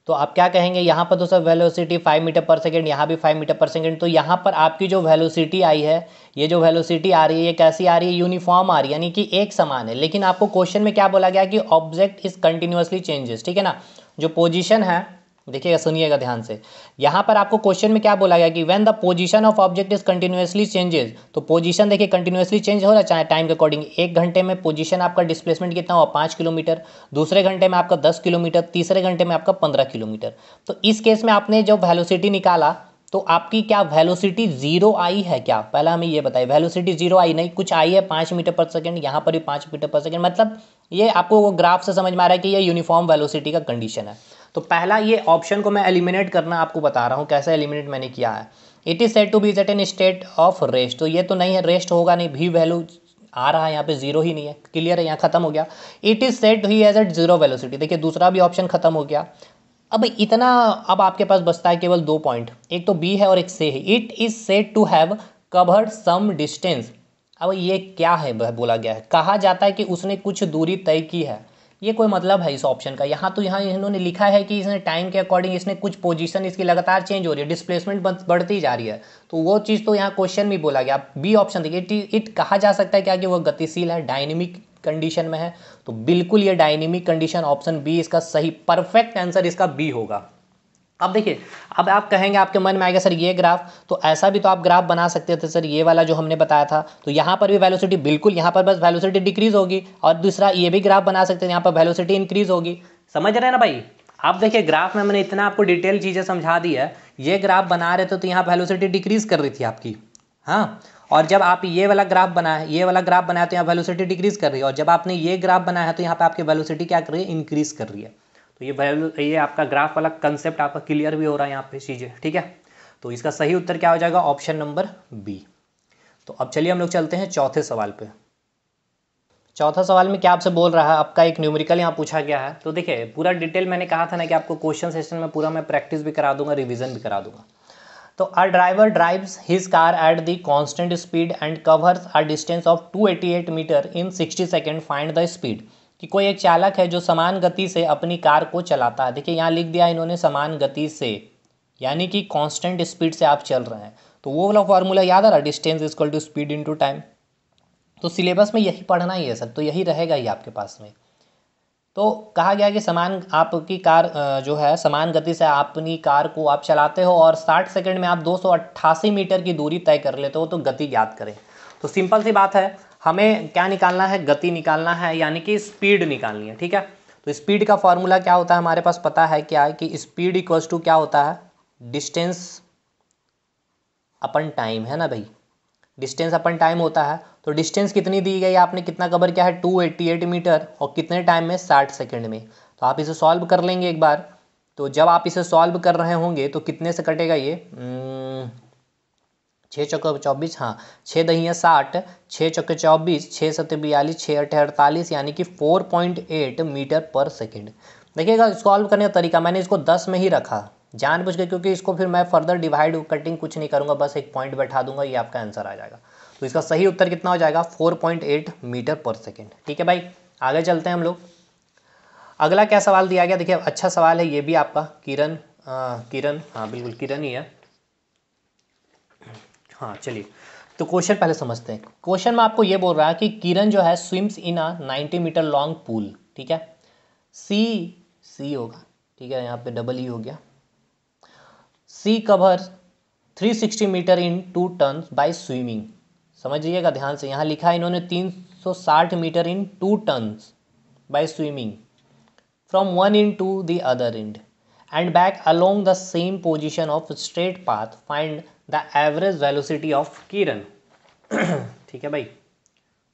तो आप क्या कहेंगे यहाँ पर तो sir velocity five metre per second यहाँ भी फाइव मीटर पर सेकेंड तो यहाँ पर आपकी जो वेलोसिटी आई है ये जो वेलोसिटी आ रही है ये कैसी आ रही है यूनिफॉर्म आ रही है यानी कि एक समान है लेकिन आपको क्वेश्चन में क्या बोला गया कि ऑब्जेक्ट इज कंटिन्यूसली चेंजेस ठीक है ना जो पोजिशन है देखिएगा सुनिएगा ध्यान से यहाँ पर आपको क्वेश्चन में क्या बोला गया कि when the position of object is continuously changes तो पोजीशन देखिए कंटिन्यूसली चेंज हो रहा चाहे टाइम के अकॉर्डिंग एक घंटे में पोजीशन आपका डिस्प्लेसमेंट कितना हुआ पाँच किलोमीटर दूसरे घंटे में आपका दस किलोमीटर तीसरे घंटे में आपका पंद्रह किलोमीटर तो इस केस में आपने जो वैलोसिटी निकाला तो आपकी क्या वेलोसिटी जीरो आई है क्या पहला हमें ये बताइए वेलोसिटी जीरो आई नहीं कुछ आई है पाँच मीटर पर सेकंड यहाँ पर भी पाँच मीटर पर सेकंड मतलब ये आपको वो ग्राफ से समझ में आ रहा है कि ये यूनिफॉर्म वेलोसिटी का कंडीशन है तो पहला ये ऑप्शन को मैं एलिमिनेट करना आपको बता रहा हूँ कैसे एलिमिनेट मैंने किया है it is said to be at an state of rest तो ये तो नहीं है रेस्ट होगा नहीं भी वैल्यू आ रहा है यहाँ पे जीरो ही नहीं है क्लियर है यहाँ खत्म हो गया it is said he is at zero velocity देखिए दूसरा भी ऑप्शन खत्म हो गया अब इतना अब आपके पास बचता है केवल दो पॉइंट एक तो बी है और एक से है it is said to have covered some distance अब ये क्या है बोला गया है कहा जाता है कि उसने कुछ दूरी तय की है ये कोई मतलब है इस ऑप्शन का यहाँ तो यहाँ इन्होंने लिखा है कि इसने टाइम के अकॉर्डिंग इसने कुछ पोजीशन इसकी लगातार चेंज हो रही है डिस्प्लेसमेंट बढ़ती जा रही है तो वो चीज़ तो यहाँ क्वेश्चन भी बोला गया बी ऑप्शन देखिए इट कहा जा सकता है क्या कि वह गतिशील है डायनेमिक कंडीशन में है तो बिल्कुल ये डायनेमिक कंडीशन ऑप्शन बी इसका सही परफेक्ट आंसर इसका बी होगा अब देखिए अब आप कहेंगे आपके मन में आएगा सर ये ग्राफ तो ऐसा भी तो आप ग्राफ बना सकते थे सर ये वाला जो हमने बताया था तो यहाँ पर भी वैलोसिटी बिल्कुल यहाँ पर बस वैलोसिटी डिक्रीज होगी और दूसरा ये भी ग्राफ बना सकते थे यहाँ पर वैलोसिटी इंक्रीज होगी समझ रहे हैं ना भाई आप देखिए ग्राफ में मैंने इतना आपको डिटेल चीज़ें समझा दी है ये ग्राफ बना रहे थे तो यहाँ वैलोसिटी डिक्रीज कर रही थी आपकी हाँ और जब आप ये वाला ग्राफ बनाया ये वाला ग्राफ बनाया तो यहाँ वैलोसिटी डिक्रीज कर रही है और जब आपने ये ग्राफ बनाया है तो यहाँ पे आपकी वैलोसिटी क्या कर रही है इंक्रीज कर रही है तो ये ये आपका ग्राफ वाला कंसेप्ट आपका क्लियर भी हो रहा है यहाँ पे चीज़ें ठीक है तो इसका सही उत्तर क्या हो जाएगा ऑप्शन नंबर बी तो अब चलिए हम लोग चलते हैं चौथे सवाल पे चौथा सवाल में क्या आपसे बोल रहा है आपका एक न्यूमेरिकल यहाँ पूछा गया है तो देखिए पूरा डिटेल मैंने कहा था ना कि आपको क्वेश्चन सेशन में पूरा मैं प्रैक्टिस भी करा दूंगा रिविजन भी करा दूंगा तो a driver drives his car at the constant speed and covers a distance of 288 metre in 60 second find the speed कि कोई एक चालक है जो समान गति से अपनी कार को चलाता है देखिए यहाँ लिख दिया इन्होंने समान गति से यानी कि कांस्टेंट स्पीड से आप चल रहे हैं तो वो वाला फार्मूला याद आ रहा distance is equal to speed into time तो सिलेबस में यही पढ़ना ही है सर तो यही रहेगा ही आपके पास में तो कहा गया कि समान आपकी कार जो है समान गति से अपनी कार को आप चलाते हो और 60 सेकंड में आप दो मीटर की दूरी तय कर लेते हो तो गति याद करें तो सिंपल सी बात है हमें क्या निकालना है गति निकालना है यानी कि स्पीड निकालनी है ठीक है तो स्पीड का फॉर्मूला क्या होता है हमारे पास पता है क्या है कि स्पीड इक्वल्स टू क्या होता है डिस्टेंस अपन टाइम है ना भाई डिस्टेंस अपन टाइम होता है तो डिस्टेंस कितनी दी गई आपने कितना कवर किया है 288 मीटर और कितने टाइम में 60 सेकंड में तो आप इसे सॉल्व कर लेंगे एक बार तो जब आप इसे सॉल्व कर रहे होंगे तो कितने से कटेगा ये हम्म, छः चौके चौबीस हाँ छः दहियाँ साठ छः चौके चौबीस छः सत्य बयालीस छः अठे अड़तालीस यानी कि four point eight metre per second देखिएगा सॉल्व करने का तरीका मैंने इसको दस में ही रखा जानबूझ के क्योंकि इसको फिर मैं फर्दर डिवाइड कटिंग कुछ नहीं करूँगा बस एक पॉइंट बैठा दूंगा ये आपका आंसर आ जाएगा तो इसका सही उत्तर कितना हो जाएगा एट मीटर पर सेकेंड ठीक है भाई आगे चलते हैं हम लोग अगला क्या सवाल दिया गया देखिए अच्छा सवाल है ये भी आपका किरण किरण हाँ बिल्कुल किरण ही है हाँ चलिए तो क्वेश्चन पहले समझते हैं क्वेश्चन में आपको ये बोल रहा है कि किरण जो है swims in a 90 metre long pool ठीक है सी सी होगा ठीक है यहाँ पे डबल ई e हो गया she cover 360 metre in two turn by swimming समझिएगा ध्यान से यहाँ लिखा है इन्होंने 360 metre in two turns by swimming from one end to the other end and back along the same position of straight path find the average velocity of Kiran ठीक है भाई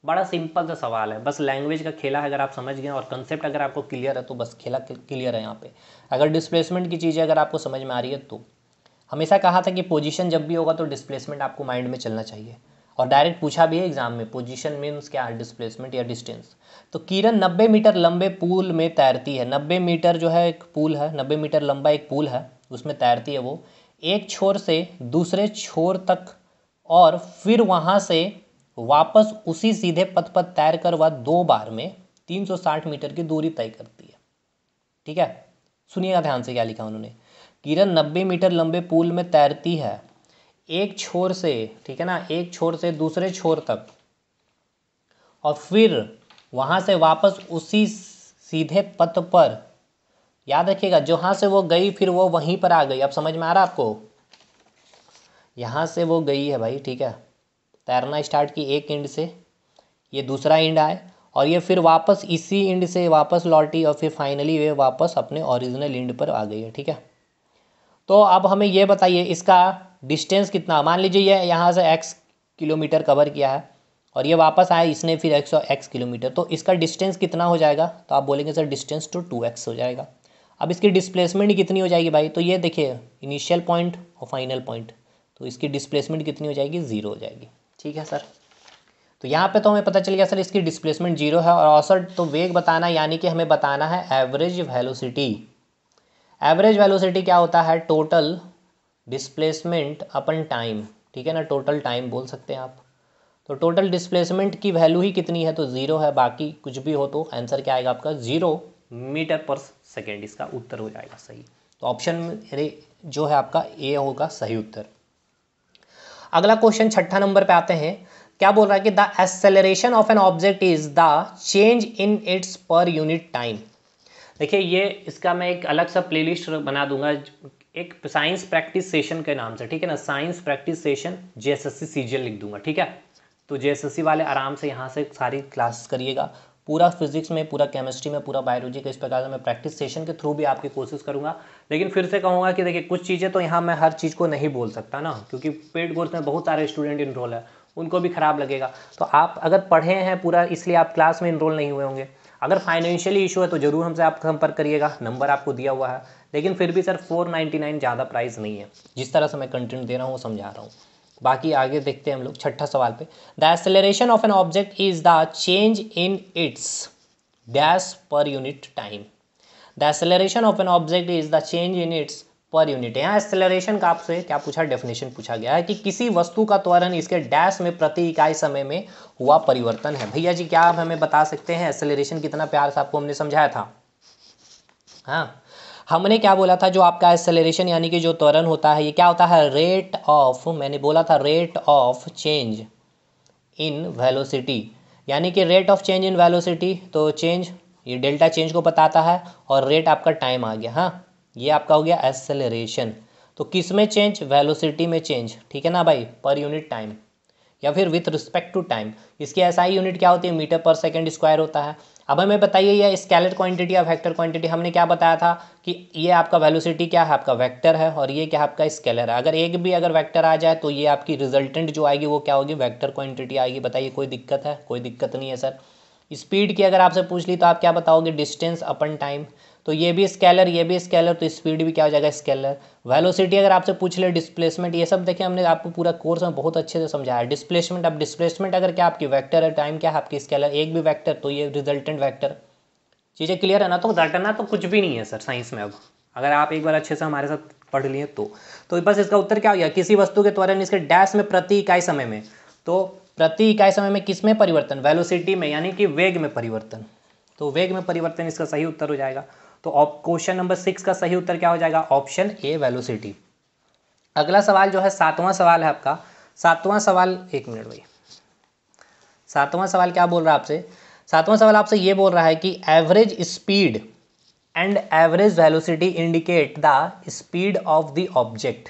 बड़ा सिंपल सा सवाल है बस लैंग्वेज का खेला है अगर आप समझ गए और कंसेप्ट अगर आपको क्लियर है तो बस खेला क्लियर है यहाँ पे अगर डिस्प्लेसमेंट की चीज़ें अगर आपको समझ में आ रही है तो हमेशा कहा था कि पोजीशन जब भी होगा तो डिस्प्लेसमेंट आपको माइंड में चलना चाहिए और डायरेक्ट पूछा भी है एग्जाम में पोजीशन मीन्स क्या है डिस्प्लेसमेंट या डिस्टेंस तो किरण नब्बे मीटर लंबे पूल में तैरती है नब्बे मीटर जो है एक पूल है नब्बे मीटर लंबा एक पूल है उसमें तैरती है वो एक छोर से दूसरे छोर तक और फिर वहाँ से वापस उसी सीधे पथ पर तैर कर वह दो बार में 360 मीटर की दूरी तय करती है ठीक है सुनिएगा ध्यान से क्या लिखा उन्होंने किरण 90 मीटर लंबे पूल में तैरती है एक छोर से ठीक है ना एक छोर से दूसरे छोर तक और फिर वहाँ से वापस उसी सीधे पथ पर याद रखिएगा जहाँ से वो गई फिर वो वहीं पर आ गई अब समझ में आ रहा आपको यहाँ से वो गई है भाई ठीक है तैरना स्टार्ट की एक इंड से ये दूसरा इंड आए और ये फिर वापस इसी इंड से वापस लौटी और फिर फाइनली वे वापस अपने ओरिजिनल इंड पर आ गई है ठीक है तो अब हमें ये बताइए इसका डिस्टेंस कितना मान लीजिए ये यहाँ से एक्स किलोमीटर कवर किया है और ये वापस आया इसने फिर एक्स और एक्स किलोमीटर तो इसका डिस्टेंस कितना हो जाएगा तो आप बोलेंगे sir distance to two x हो जाएगा अब इसकी डिस्प्लेसमेंट कितनी हो जाएगी भाई तो ये देखिए इनिशियल पॉइंट और फाइनल पॉइंट तो इसकी डिस्प्लेसमेंट कितनी हो जाएगी ज़ीरो हो जाएगी ठीक है सर तो यहाँ पे तो हमें पता चल गया सर इसकी डिस्प्लेसमेंट जीरो है और औसत तो वेग बताना यानी कि हमें बताना है एवरेज वैलोसिटी एवरेज वैलोसिटी क्या होता है टोटल डिस्प्लेसमेंट अपन टाइम ठीक है ना टोटल टाइम बोल सकते हैं आप तो टोटल डिस्प्लेसमेंट की वैल्यू ही कितनी है तो ज़ीरो है बाकी कुछ भी हो तो आंसर क्या आएगा आपका ज़ीरो मीटर पर सेकेंड इसका उत्तर हो जाएगा सही तो ऑप्शन जो है आपका ए होगा सही उत्तर अगला क्वेश्चन छठा नंबर पे आते हैं क्या बोल रहा है कि the acceleration of an object is the change in its per unit time देखिए ये इसका मैं एक अलग सा प्लेलिस्ट बना दूंगा एक साइंस प्रैक्टिस सेशन के नाम से ठीक है ना science practice session J S लिख दूंगा ठीक है तो जे वाले आराम से यहाँ से सारी क्लास करिएगा पूरा फिजिक्स में पूरा केमिस्ट्री में पूरा बायोलॉजी का इस प्रकार से मैं प्रैक्टिस सेशन के थ्रू भी आपकी कोशिश करूंगा लेकिन फिर से कहूँगा कि देखिए कुछ चीज़ें तो यहाँ मैं हर चीज़ को नहीं बोल सकता ना क्योंकि पेड कोर्स में बहुत सारे स्टूडेंट इनरोल है उनको भी ख़राब लगेगा तो आप अगर पढ़े हैं पूरा इसलिए आप क्लास में इनरोल नहीं हुए होंगे अगर फाइनेंशियली इशू है तो ज़रूर हमसे आप संपर्क करिएगा नंबर आपको दिया हुआ है लेकिन फिर भी सर फोर ज़्यादा प्राइस नहीं है जिस तरह से मैं कंटेंट दे रहा हूँ समझा रहा हूँ बाकी आगे देखते हैं हम लोग छठा सवाल पे the acceleration of an object is the change in its dash per unit time the acceleration of an object is the change in its per unit यहाँ एक्सेलरेशन का आपसे क्या पूछा डेफिनेशन पूछा गया है कि किसी वस्तु का त्वरण इसके डैश में प्रति इकाई समय में हुआ परिवर्तन है भैया जी क्या आप हमें बता सकते हैं एक्सेलरेशन कितना प्यार से आपको हमने समझाया था हाँ हमने क्या बोला था जो आपका एक्सेलरेशन यानी कि जो त्वरण होता है ये क्या होता है रेट ऑफ मैंने बोला था rate of change in velocity यानी कि rate of change in velocity तो चेंज ये डेल्टा चेंज को बताता है और रेट आपका टाइम आ गया हाँ ये आपका हो गया एक्सेलरेशन तो किस में चेंज वेलोसिटी में चेंज ठीक है ना भाई पर यूनिट टाइम या फिर विथ रिस्पेक्ट टू टाइम इसकी एसआई यूनिट क्या होती है मीटर पर सेकेंड स्क्वायर होता है अब हमें बताइए ये स्केलर क्वांटिटी या वेक्टर क्वांटिटी हमने क्या बताया था कि ये आपका वेलोसिटी क्या है आपका वेक्टर है और ये क्या आपका स्केलर है अगर एक भी अगर वेक्टर आ जाए तो ये आपकी रिजल्टेंट जो आएगी वो क्या होगी वेक्टर क्वांटिटी आएगी बताइए कोई दिक्कत है कोई दिक्कत नहीं है सर स्पीड की अगर आपसे पूछ ली तो आप क्या बताओगे डिस्टेंस अपन टाइम तो ये भी स्केलर ये भी स्केलर तो स्पीड भी क्या हो जाएगा स्केलर वेलोसिटी अगर आपसे पूछ ले डिस्प्लेसमेंट ये सब देखिए हमने आपको पूरा कोर्स में बहुत अच्छे से समझाया डिस्प्लेसमेंट अब डिस्प्लेसमेंट अगर क्या आपकी वैक्टर है टाइम क्या है आपकी स्केलर एक भी वैक्टर तो ये रिजल्टेंट वैक्टर चीज़ें क्लियर है ना तो रटना तो कुछ भी नहीं है सर साइंस में अब अगर आप एक बार अच्छे से हमारे साथ पढ़ लिए तो तो बस इसका उत्तर क्या हो गया किसी वस्तु के त्वरण इसके डैश में प्रति इकाई समय में तो प्रति इकाई समय में किस में परिवर्तन वेलोसिटी में यानी कि वेग में परिवर्तन तो वेग में परिवर्तन इसका सही उत्तर हो जाएगा तो क्वेश्चन नंबर सिक्स का सही उत्तर क्या हो जाएगा ऑप्शन ए वेलोसिटी अगला सवाल जो है सातवां सवाल है आपका सातवां सवाल एक मिनट भाई सातवां सवाल क्या बोल रहा है आपसे सातवां सवाल आपसे ये बोल रहा है कि average speed and average velocity indicate the speed of the object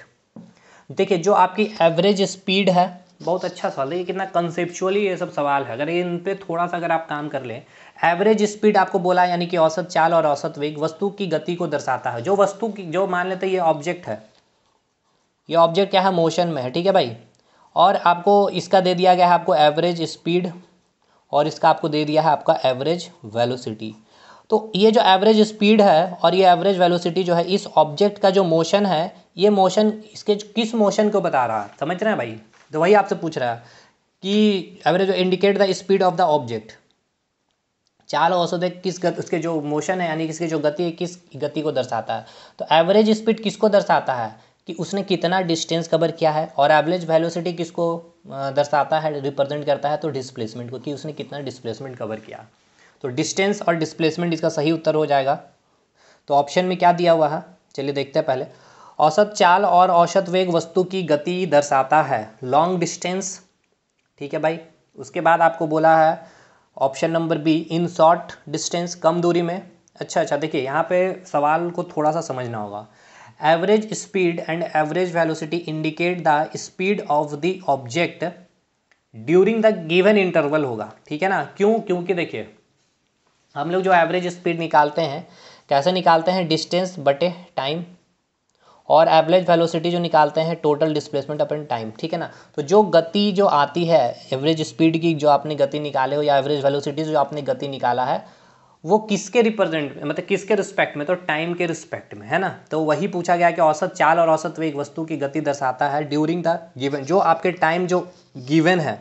देखिए जो आपकी एवरेज स्पीड है बहुत अच्छा सवाल है ये कितना कंसेप्चुअली ये सब सवाल है अगर इन पे थोड़ा सा अगर आप काम कर लें एवरेज स्पीड आपको बोला यानी कि औसत चाल और औसत वेग वस्तु की गति को दर्शाता है जो वस्तु की जो मान लेते ये ऑब्जेक्ट है ये ऑब्जेक्ट क्या है मोशन में है ठीक है भाई और आपको इसका दे दिया गया है आपको एवरेज स्पीड और इसका आपको दे दिया है आपका एवरेज वेलोसिटी तो ये जो एवरेज स्पीड है और ये एवरेज वेलोसिटी जो है इस ऑब्जेक्ट का जो मोशन है ये मोशन इसके किस मोशन को बता रहा है समझ रहे हैं भाई तो वही आपसे पूछ रहा है कि average indicate the speed of the object चाल औसत है किस गति उसके जो मोशन है यानी इसकी जो गति है किस गति को दर्शाता है तो एवरेज स्पीड किसको दर्शाता है कि उसने कितना डिस्टेंस कवर किया है और एवरेज वेलोसिटी किसको दर्शाता है रिप्रेजेंट करता है तो डिस्प्लेसमेंट को कि उसने कितना डिस्प्लेसमेंट कवर किया तो डिस्टेंस और डिस्प्लेसमेंट इसका सही उत्तर हो जाएगा तो ऑप्शन में क्या दिया हुआ है चलिए देखते हैं पहले औसत चाल और औसत वेग वस्तु की गति दर्शाता है लॉन्ग डिस्टेंस ठीक है भाई उसके बाद आपको बोला है option number B in short distance कम दूरी में अच्छा अच्छा देखिए यहाँ पे सवाल को थोड़ा सा समझना होगा average speed and average velocity indicate the speed of the object during the given interval होगा ठीक है ना क्यों क्योंकि देखिए हम लोग जो एवरेज स्पीड निकालते हैं कैसे निकालते हैं डिस्टेंस बटे टाइम और एवरेज वेलोसिटी जो निकालते हैं टोटल डिस्प्लेसमेंट अपन टाइम ठीक है ना तो जो गति जो आती है एवरेज स्पीड की जो आपने गति निकाले हो या एवरेज वेलोसिटी जो आपने गति निकाला है वो किसके रिप्रेजेंट मतलब किसके रिस्पेक्ट में तो टाइम के रिस्पेक्ट में है ना तो वही पूछा गया कि औसत चाल और औसत वेग वस्तु की गति दर्शाता है ड्यूरिंग द गिवन जो आपके टाइम जो गिवन है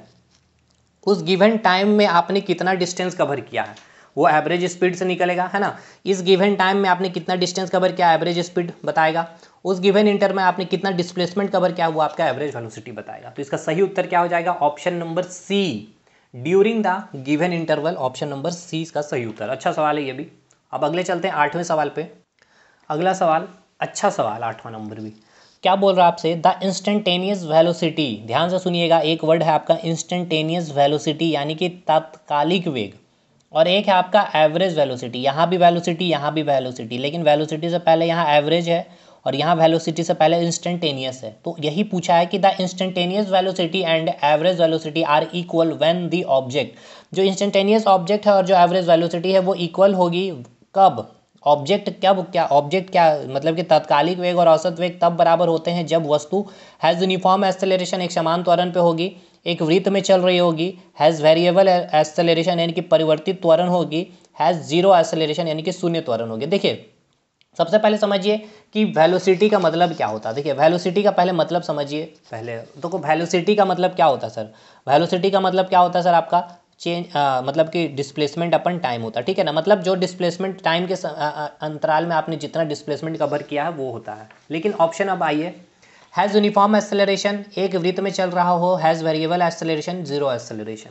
उस गिवन टाइम में आपने कितना डिस्टेंस कवर किया है वो एवरेज स्पीड से निकलेगा है ना इस गिवन टाइम में आपने कितना डिस्टेंस कवर किया एवरेज स्पीड बताएगा उस गिवन इंटर में आपने कितना डिस्प्लेसमेंट कवर किया वो आपका एवरेज वेलोसिटी बताएगा तो इसका सही उत्तर क्या हो जाएगा option number C during the given interval option number C इसका सही उत्तर अच्छा सवाल है ये भी अब अगले चलते हैं आठवें सवाल पे अगला सवाल अच्छा सवाल आठवां नंबर भी क्या बोल रहा है आपसे द इंस्टेंटेनियस वेलोसिटी ध्यान से सुनिएगा एक वर्ड है आपका इंस्टेंटेनियस वेलोसिटी यानी कि तात्कालिक वेग और एक है आपका एवरेज वेलोसिटी यहाँ भी वेलोसिटी यहाँ भी वेलोसिटी लेकिन वेलोसिटी से पहले यहाँ एवरेज है और यहाँ वेलोसिटी से पहले इंस्टेंटेनियस है तो यही पूछा है कि the instantaneous velocity and average velocity are equal when the object जो इंस्टेंटेनियस ऑब्जेक्ट है और जो एवरेज वेलोसिटी है वो इक्वल होगी कब ऑब्जेक्ट क्या क्या ऑब्जेक्ट क्या मतलब कि तत्कालिक वेग और औसत वेग तब बराबर होते हैं जब वस्तु हैज़ यूनिफॉर्म एक्सेलरेशन एक समान त्वरण पे होगी एक वृत्त में चल रही होगी हैज़ वेरिएबल एक्सेलरेशन यानी कि परिवर्तित त्वरण होगी हैज़ जीरो एक्सेलरेशन यानी कि शून्य त्वरण होगी देखिए सबसे पहले समझिए कि वेलोसिटी का मतलब क्या होता है देखिए वेलोसिटी का पहले मतलब समझिए पहले देखो तो वेलोसिटी का मतलब क्या होता है सर वेलोसिटी का मतलब क्या होता है सर आपका चेंज मतलब कि डिस्प्लेसमेंट अपन टाइम होता है ठीक है ना मतलब जो डिस्प्लेसमेंट टाइम के अंतराल में आपने जितना डिस्प्लेसमेंट कवर किया है वो होता है लेकिन ऑप्शन अब आइए हैज़ यूनिफॉर्म एक्सेलरेशन एक वृत्त में चल रहा हो has variable acceleration zero acceleration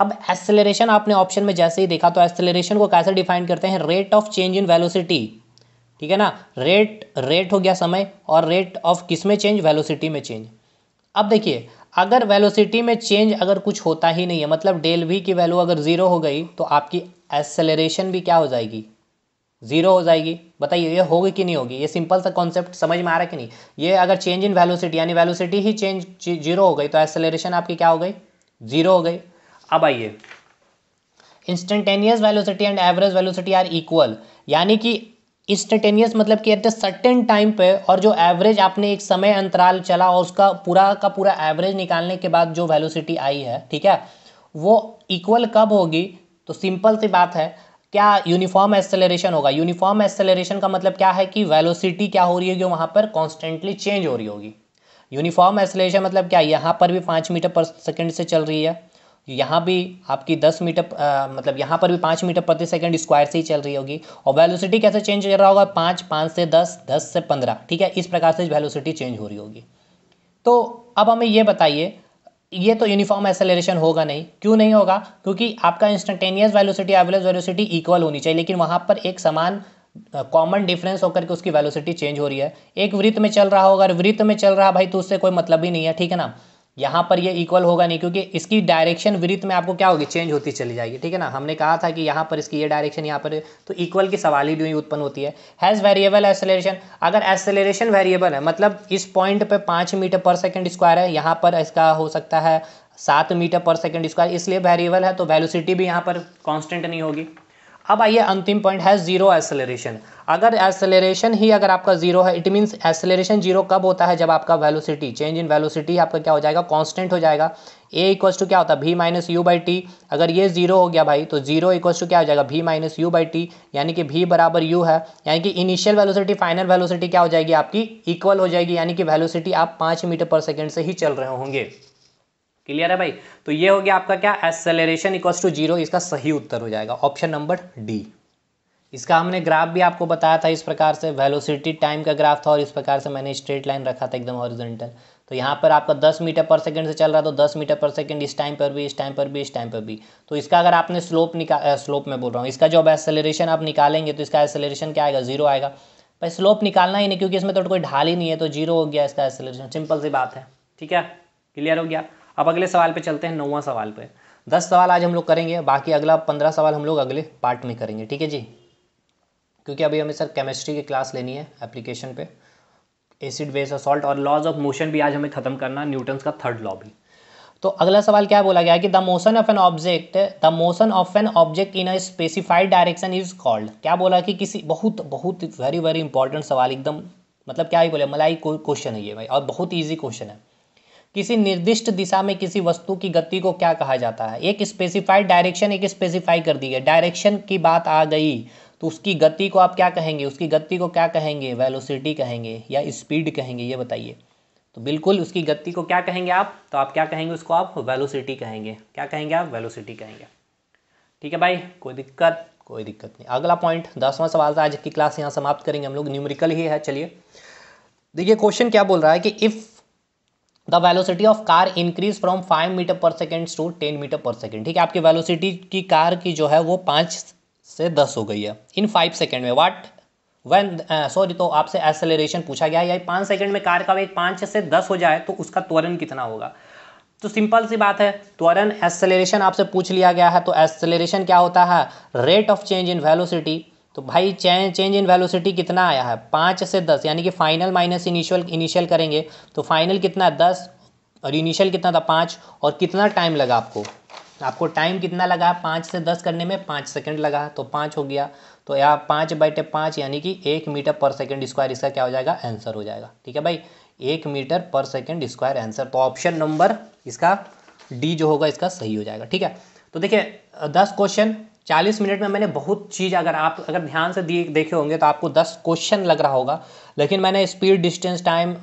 अब एक्सेलरेशन आपने ऑप्शन में जैसे ही देखा तो एक्सेलरेशन को कैसे डिफाइन करते हैं rate of change in velocity ठीक है ना रेट रेट हो गया समय और रेट ऑफ किस में चेंज वेलोसिटी में चेंज अब देखिए अगर वेलोसिटी में चेंज अगर कुछ होता ही नहीं है मतलब डेल वी की वैल्यू अगर ज़ीरो हो गई तो आपकी एक्सेलरेशन भी क्या हो जाएगी जीरो हो जाएगी बताइए ये होगी कि नहीं होगी ये सिंपल सा कॉन्सेप्ट समझ में आ रहा है कि नहीं ये अगर चेंज इन वैलोसिटी यानी वैलोसिटी ही चेंज जीरो हो गई तो एक्सेलरेशन आपकी क्या हो गई जीरो हो गई अब आइए instantaneous velocity and average velocity are equal यानी कि इंस्टेंटेनियस मतलब कि एट ए सर्टेन टाइम पे और जो एवरेज आपने एक समय अंतराल चला और उसका पूरा का पूरा एवरेज निकालने के बाद जो वैल्यूसिटी आई है ठीक है वो इक्वल कब होगी तो सिंपल सी बात है क्या यूनिफॉर्म एक्सेलरेशन होगा यूनिफॉर्म एक्सेलरेशन का मतलब क्या है कि वेलोसिटी क्या हो रही होगी वहाँ पर कॉन्स्टेंटली चेंज हो रही होगी यूनिफॉर्म एक्सेलरेशन मतलब क्या यहाँ पर भी पाँच मीटर पर सेकेंड से चल रही है यहाँ भी आपकी दस मीटर मतलब यहाँ पर भी पाँच मीटर प्रति सेकेंड स्क्वायर से ही चल रही होगी और वेलोसिटी कैसे चेंज कर रहा होगा पाँच पाँच से दस दस से पंद्रह ठीक है इस प्रकार से वेलोसिटी चेंज हो रही होगी तो अब हमें ये बताइए ये तो यूनिफॉर्म एक्सेलरेशन होगा नहीं क्यों नहीं होगा क्योंकि आपका instantaneous velocity average velocity equal होनी चाहिए लेकिन वहाँ पर एक समान कॉमन डिफरेंस होकर के उसकी वेलोसिटी चेंज हो रही है एक वृत्त में चल रहा होगा वृत्त में चल रहा भाई तो उससे कोई मतलब ही नहीं है ठीक है ना यहाँ पर ये इक्वल होगा नहीं क्योंकि इसकी डायरेक्शन विरित में आपको क्या होगी चेंज होती चली जाएगी ठीक है ना हमने कहा था कि यहाँ पर इसकी ये डायरेक्शन यहाँ पर तो इक्वल की सवाल ही भी उत्पन्न होती है हैज़ वेरिएबल एसेलेशन अगर एसेलेशन वेरिएबल है मतलब इस पॉइंट पे पाँच मीटर पर सेकेंड स्क्वायर है यहाँ पर इसका हो सकता है सात मीटर पर सेकेंड स्क्वायर इसलिए वेरिएबल है तो वैल्यूसिटी भी यहाँ पर कॉन्स्टेंट नहीं होगी अब आइए अंतिम पॉइंट है जीरो एसेलेशन अगर एसेलरेशन ही अगर आपका जीरो है इट मीन्स एसेलरेशन जीरो कब होता है जब आपका वेलोसिटी चेंज इन वेलोसिटी आपका क्या हो जाएगा कांस्टेंट हो जाएगा ए इक्वस टू क्या होता है भी माइनस यू बाई टी अगर ये जीरो हो गया भाई तो जीरो इक्वस टू क्या हो जाएगा भी माइनस यू बाई टी यानी कि भी बराबर यू है यानी कि इनिशियल वेलोसिटी फाइनल वेलोसिटी क्या हो जाएगी आपकी इक्वल हो जाएगी यानी कि वेलोसिटी आप पाँच मीटर पर सेकेंड से ही चल रहे होंगे क्लियर है भाई तो ये हो गया आपका क्या एसेलरेशन इक्वस टू जीरो इसका सही उत्तर हो जाएगा ऑप्शन नंबर डी इसका हमने ग्राफ भी आपको बताया था इस प्रकार से वेलोसिटी टाइम का ग्राफ था और इस प्रकार से मैंने स्ट्रेट लाइन रखा था एकदम ऑरिजेंटल तो यहाँ पर आपका 10 मीटर पर सेकंड से चल रहा तो 10 मीटर पर सेकंड इस टाइम पर भी इस टाइम पर भी इस टाइम पर भी तो इसका अगर आपने स्लोप निकाल स्लोप में बोल रहा हूँ इसका जो अब आप निकालेंगे तो इसका एक्सेलरेशन क्या आएगा जीरो आएगा पर स्लोप निकालना ही नहीं क्योंकि इसमें तो कोई ढाल ही नहीं है तो जीरो हो गया इसका एक्सेलरेशन सिंपल सी बात है ठीक है क्लियर हो गया अब अगले सवाल पर चलते हैं नौवा सवाल पर दस सवाल आज हम लोग करेंगे बाकी अगला पंद्रह सवाल हम लोग अगले पार्ट में करेंगे ठीक है जी क्योंकि अभी हमें सर केमिस्ट्री की क्लास लेनी है एप्लीकेशन पे एसिड बेस और सॉल्ट और लॉज ऑफ मोशन भी आज हमें खत्म करना न्यूटन्स का थर्ड लॉ भी तो अगला सवाल क्या बोला गया कि the motion of an object the motion of an object in a specified direction is called क्या बोला कि किसी बहुत बहुत वेरी वेरी इंपॉर्टेंट सवाल एकदम मतलब क्या ही बोले मलाई क्वेश्चन है ये भाई और बहुत ईजी क्वेश्चन है किसी निर्दिष्ट दिशा में किसी वस्तु की गति को क्या कहा जाता है एक स्पेसिफाइड डायरेक्शन एक स्पेसिफाई कर दी गई डायरेक्शन की बात आ गई तो उसकी गति को आप क्या कहेंगे उसकी गति को क्या कहेंगे वेलोसिटी कहेंगे या स्पीड कहेंगे ये बताइए तो बिल्कुल उसकी गति को क्या कहेंगे आप तो आप क्या कहेंगे उसको आप वेलोसिटी कहेंगे क्या कहेंगे आप वेलोसिटी कहेंगे ठीक है भाई कोई दिक्कत कोई दिक्कत नहीं अगला पॉइंट दसवां सवाल था आज की क्लास यहाँ समाप्त करेंगे हम लोग न्यूमेरिकल ही है चलिए देखिए क्वेश्चन क्या बोल रहा है कि if the velocity of car increase from five metre per second to ten metre per second ठीक है आपकी वेलोसिटी की कार की जो है वो पाँच से दस हो गई है इन फाइव सेकेंड में वाट वन सॉरी तो आपसे एक्सेलरेशन पूछा गया या पाँच सेकेंड में कार का वेग पाँच से दस हो जाए तो उसका त्वरण कितना होगा तो सिंपल सी बात है त्वरण एक्सेलरेशन आपसे पूछ लिया गया है तो एक्सेलरेशन क्या होता है rate of change in velocity तो भाई चेंज चेंज इन वेलोसिटी कितना आया है पाँच से दस यानी कि फाइनल माइनस इनिशियल इनिशियल करेंगे तो फाइनल कितना दस और इनिशियल कितना था पाँच और कितना टाइम लगा आपको आपको टाइम कितना लगा पाँच से दस करने में पाँच सेकंड लगा तो पाँच हो गया तो यहाँ पाँच बाइटे पाँच यानी कि एक मीटर पर सेकंड स्क्वायर इसका क्या हो जाएगा आंसर हो जाएगा ठीक है भाई एक metre per second square answer तो ऑप्शन नंबर इसका डी जो होगा इसका सही हो जाएगा ठीक है तो देखिए दस क्वेश्चन 40 मिनट में मैंने बहुत चीज़ अगर आप अगर ध्यान से दिए देखे होंगे तो आपको 10 क्वेश्चन लग रहा होगा लेकिन मैंने speed distance time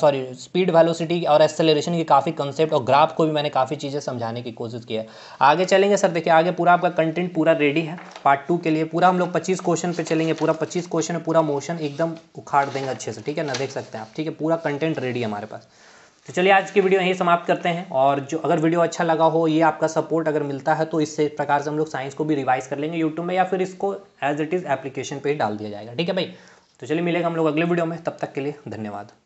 sorry speed velocity और एक्सेलरेशन के काफ़ी कंसेप्ट और ग्राफ को भी मैंने काफ़ी चीज़ें समझाने की कोशिश की है आगे चलेंगे सर देखिए आगे पूरा आपका कंटेंट पूरा रेडी है पार्ट टू के लिए पूरा हम लोग पच्चीस क्वेश्चन पर चलेंगे पूरा पच्चीस क्वेश्चन पूरा मोशन एकदम उखाड़ देंगे अच्छे से ठीक है ना देख सकते हैं आप ठीक है पूरा कंटेंट रेडी है हमारे पास तो चलिए आज की वीडियो यहीं समाप्त करते हैं और जो अगर वीडियो अच्छा लगा हो ये आपका सपोर्ट अगर मिलता है तो इससे प्रकार से हम लोग साइंस को भी रिवाइज कर लेंगे यूट्यूब में या फिर इसको एज इट इज़ एप्लीकेशन पे ही डाल दिया जाएगा ठीक है भाई तो चलिए मिलेगा हम लोग अगले वीडियो में तब तक के लिए धन्यवाद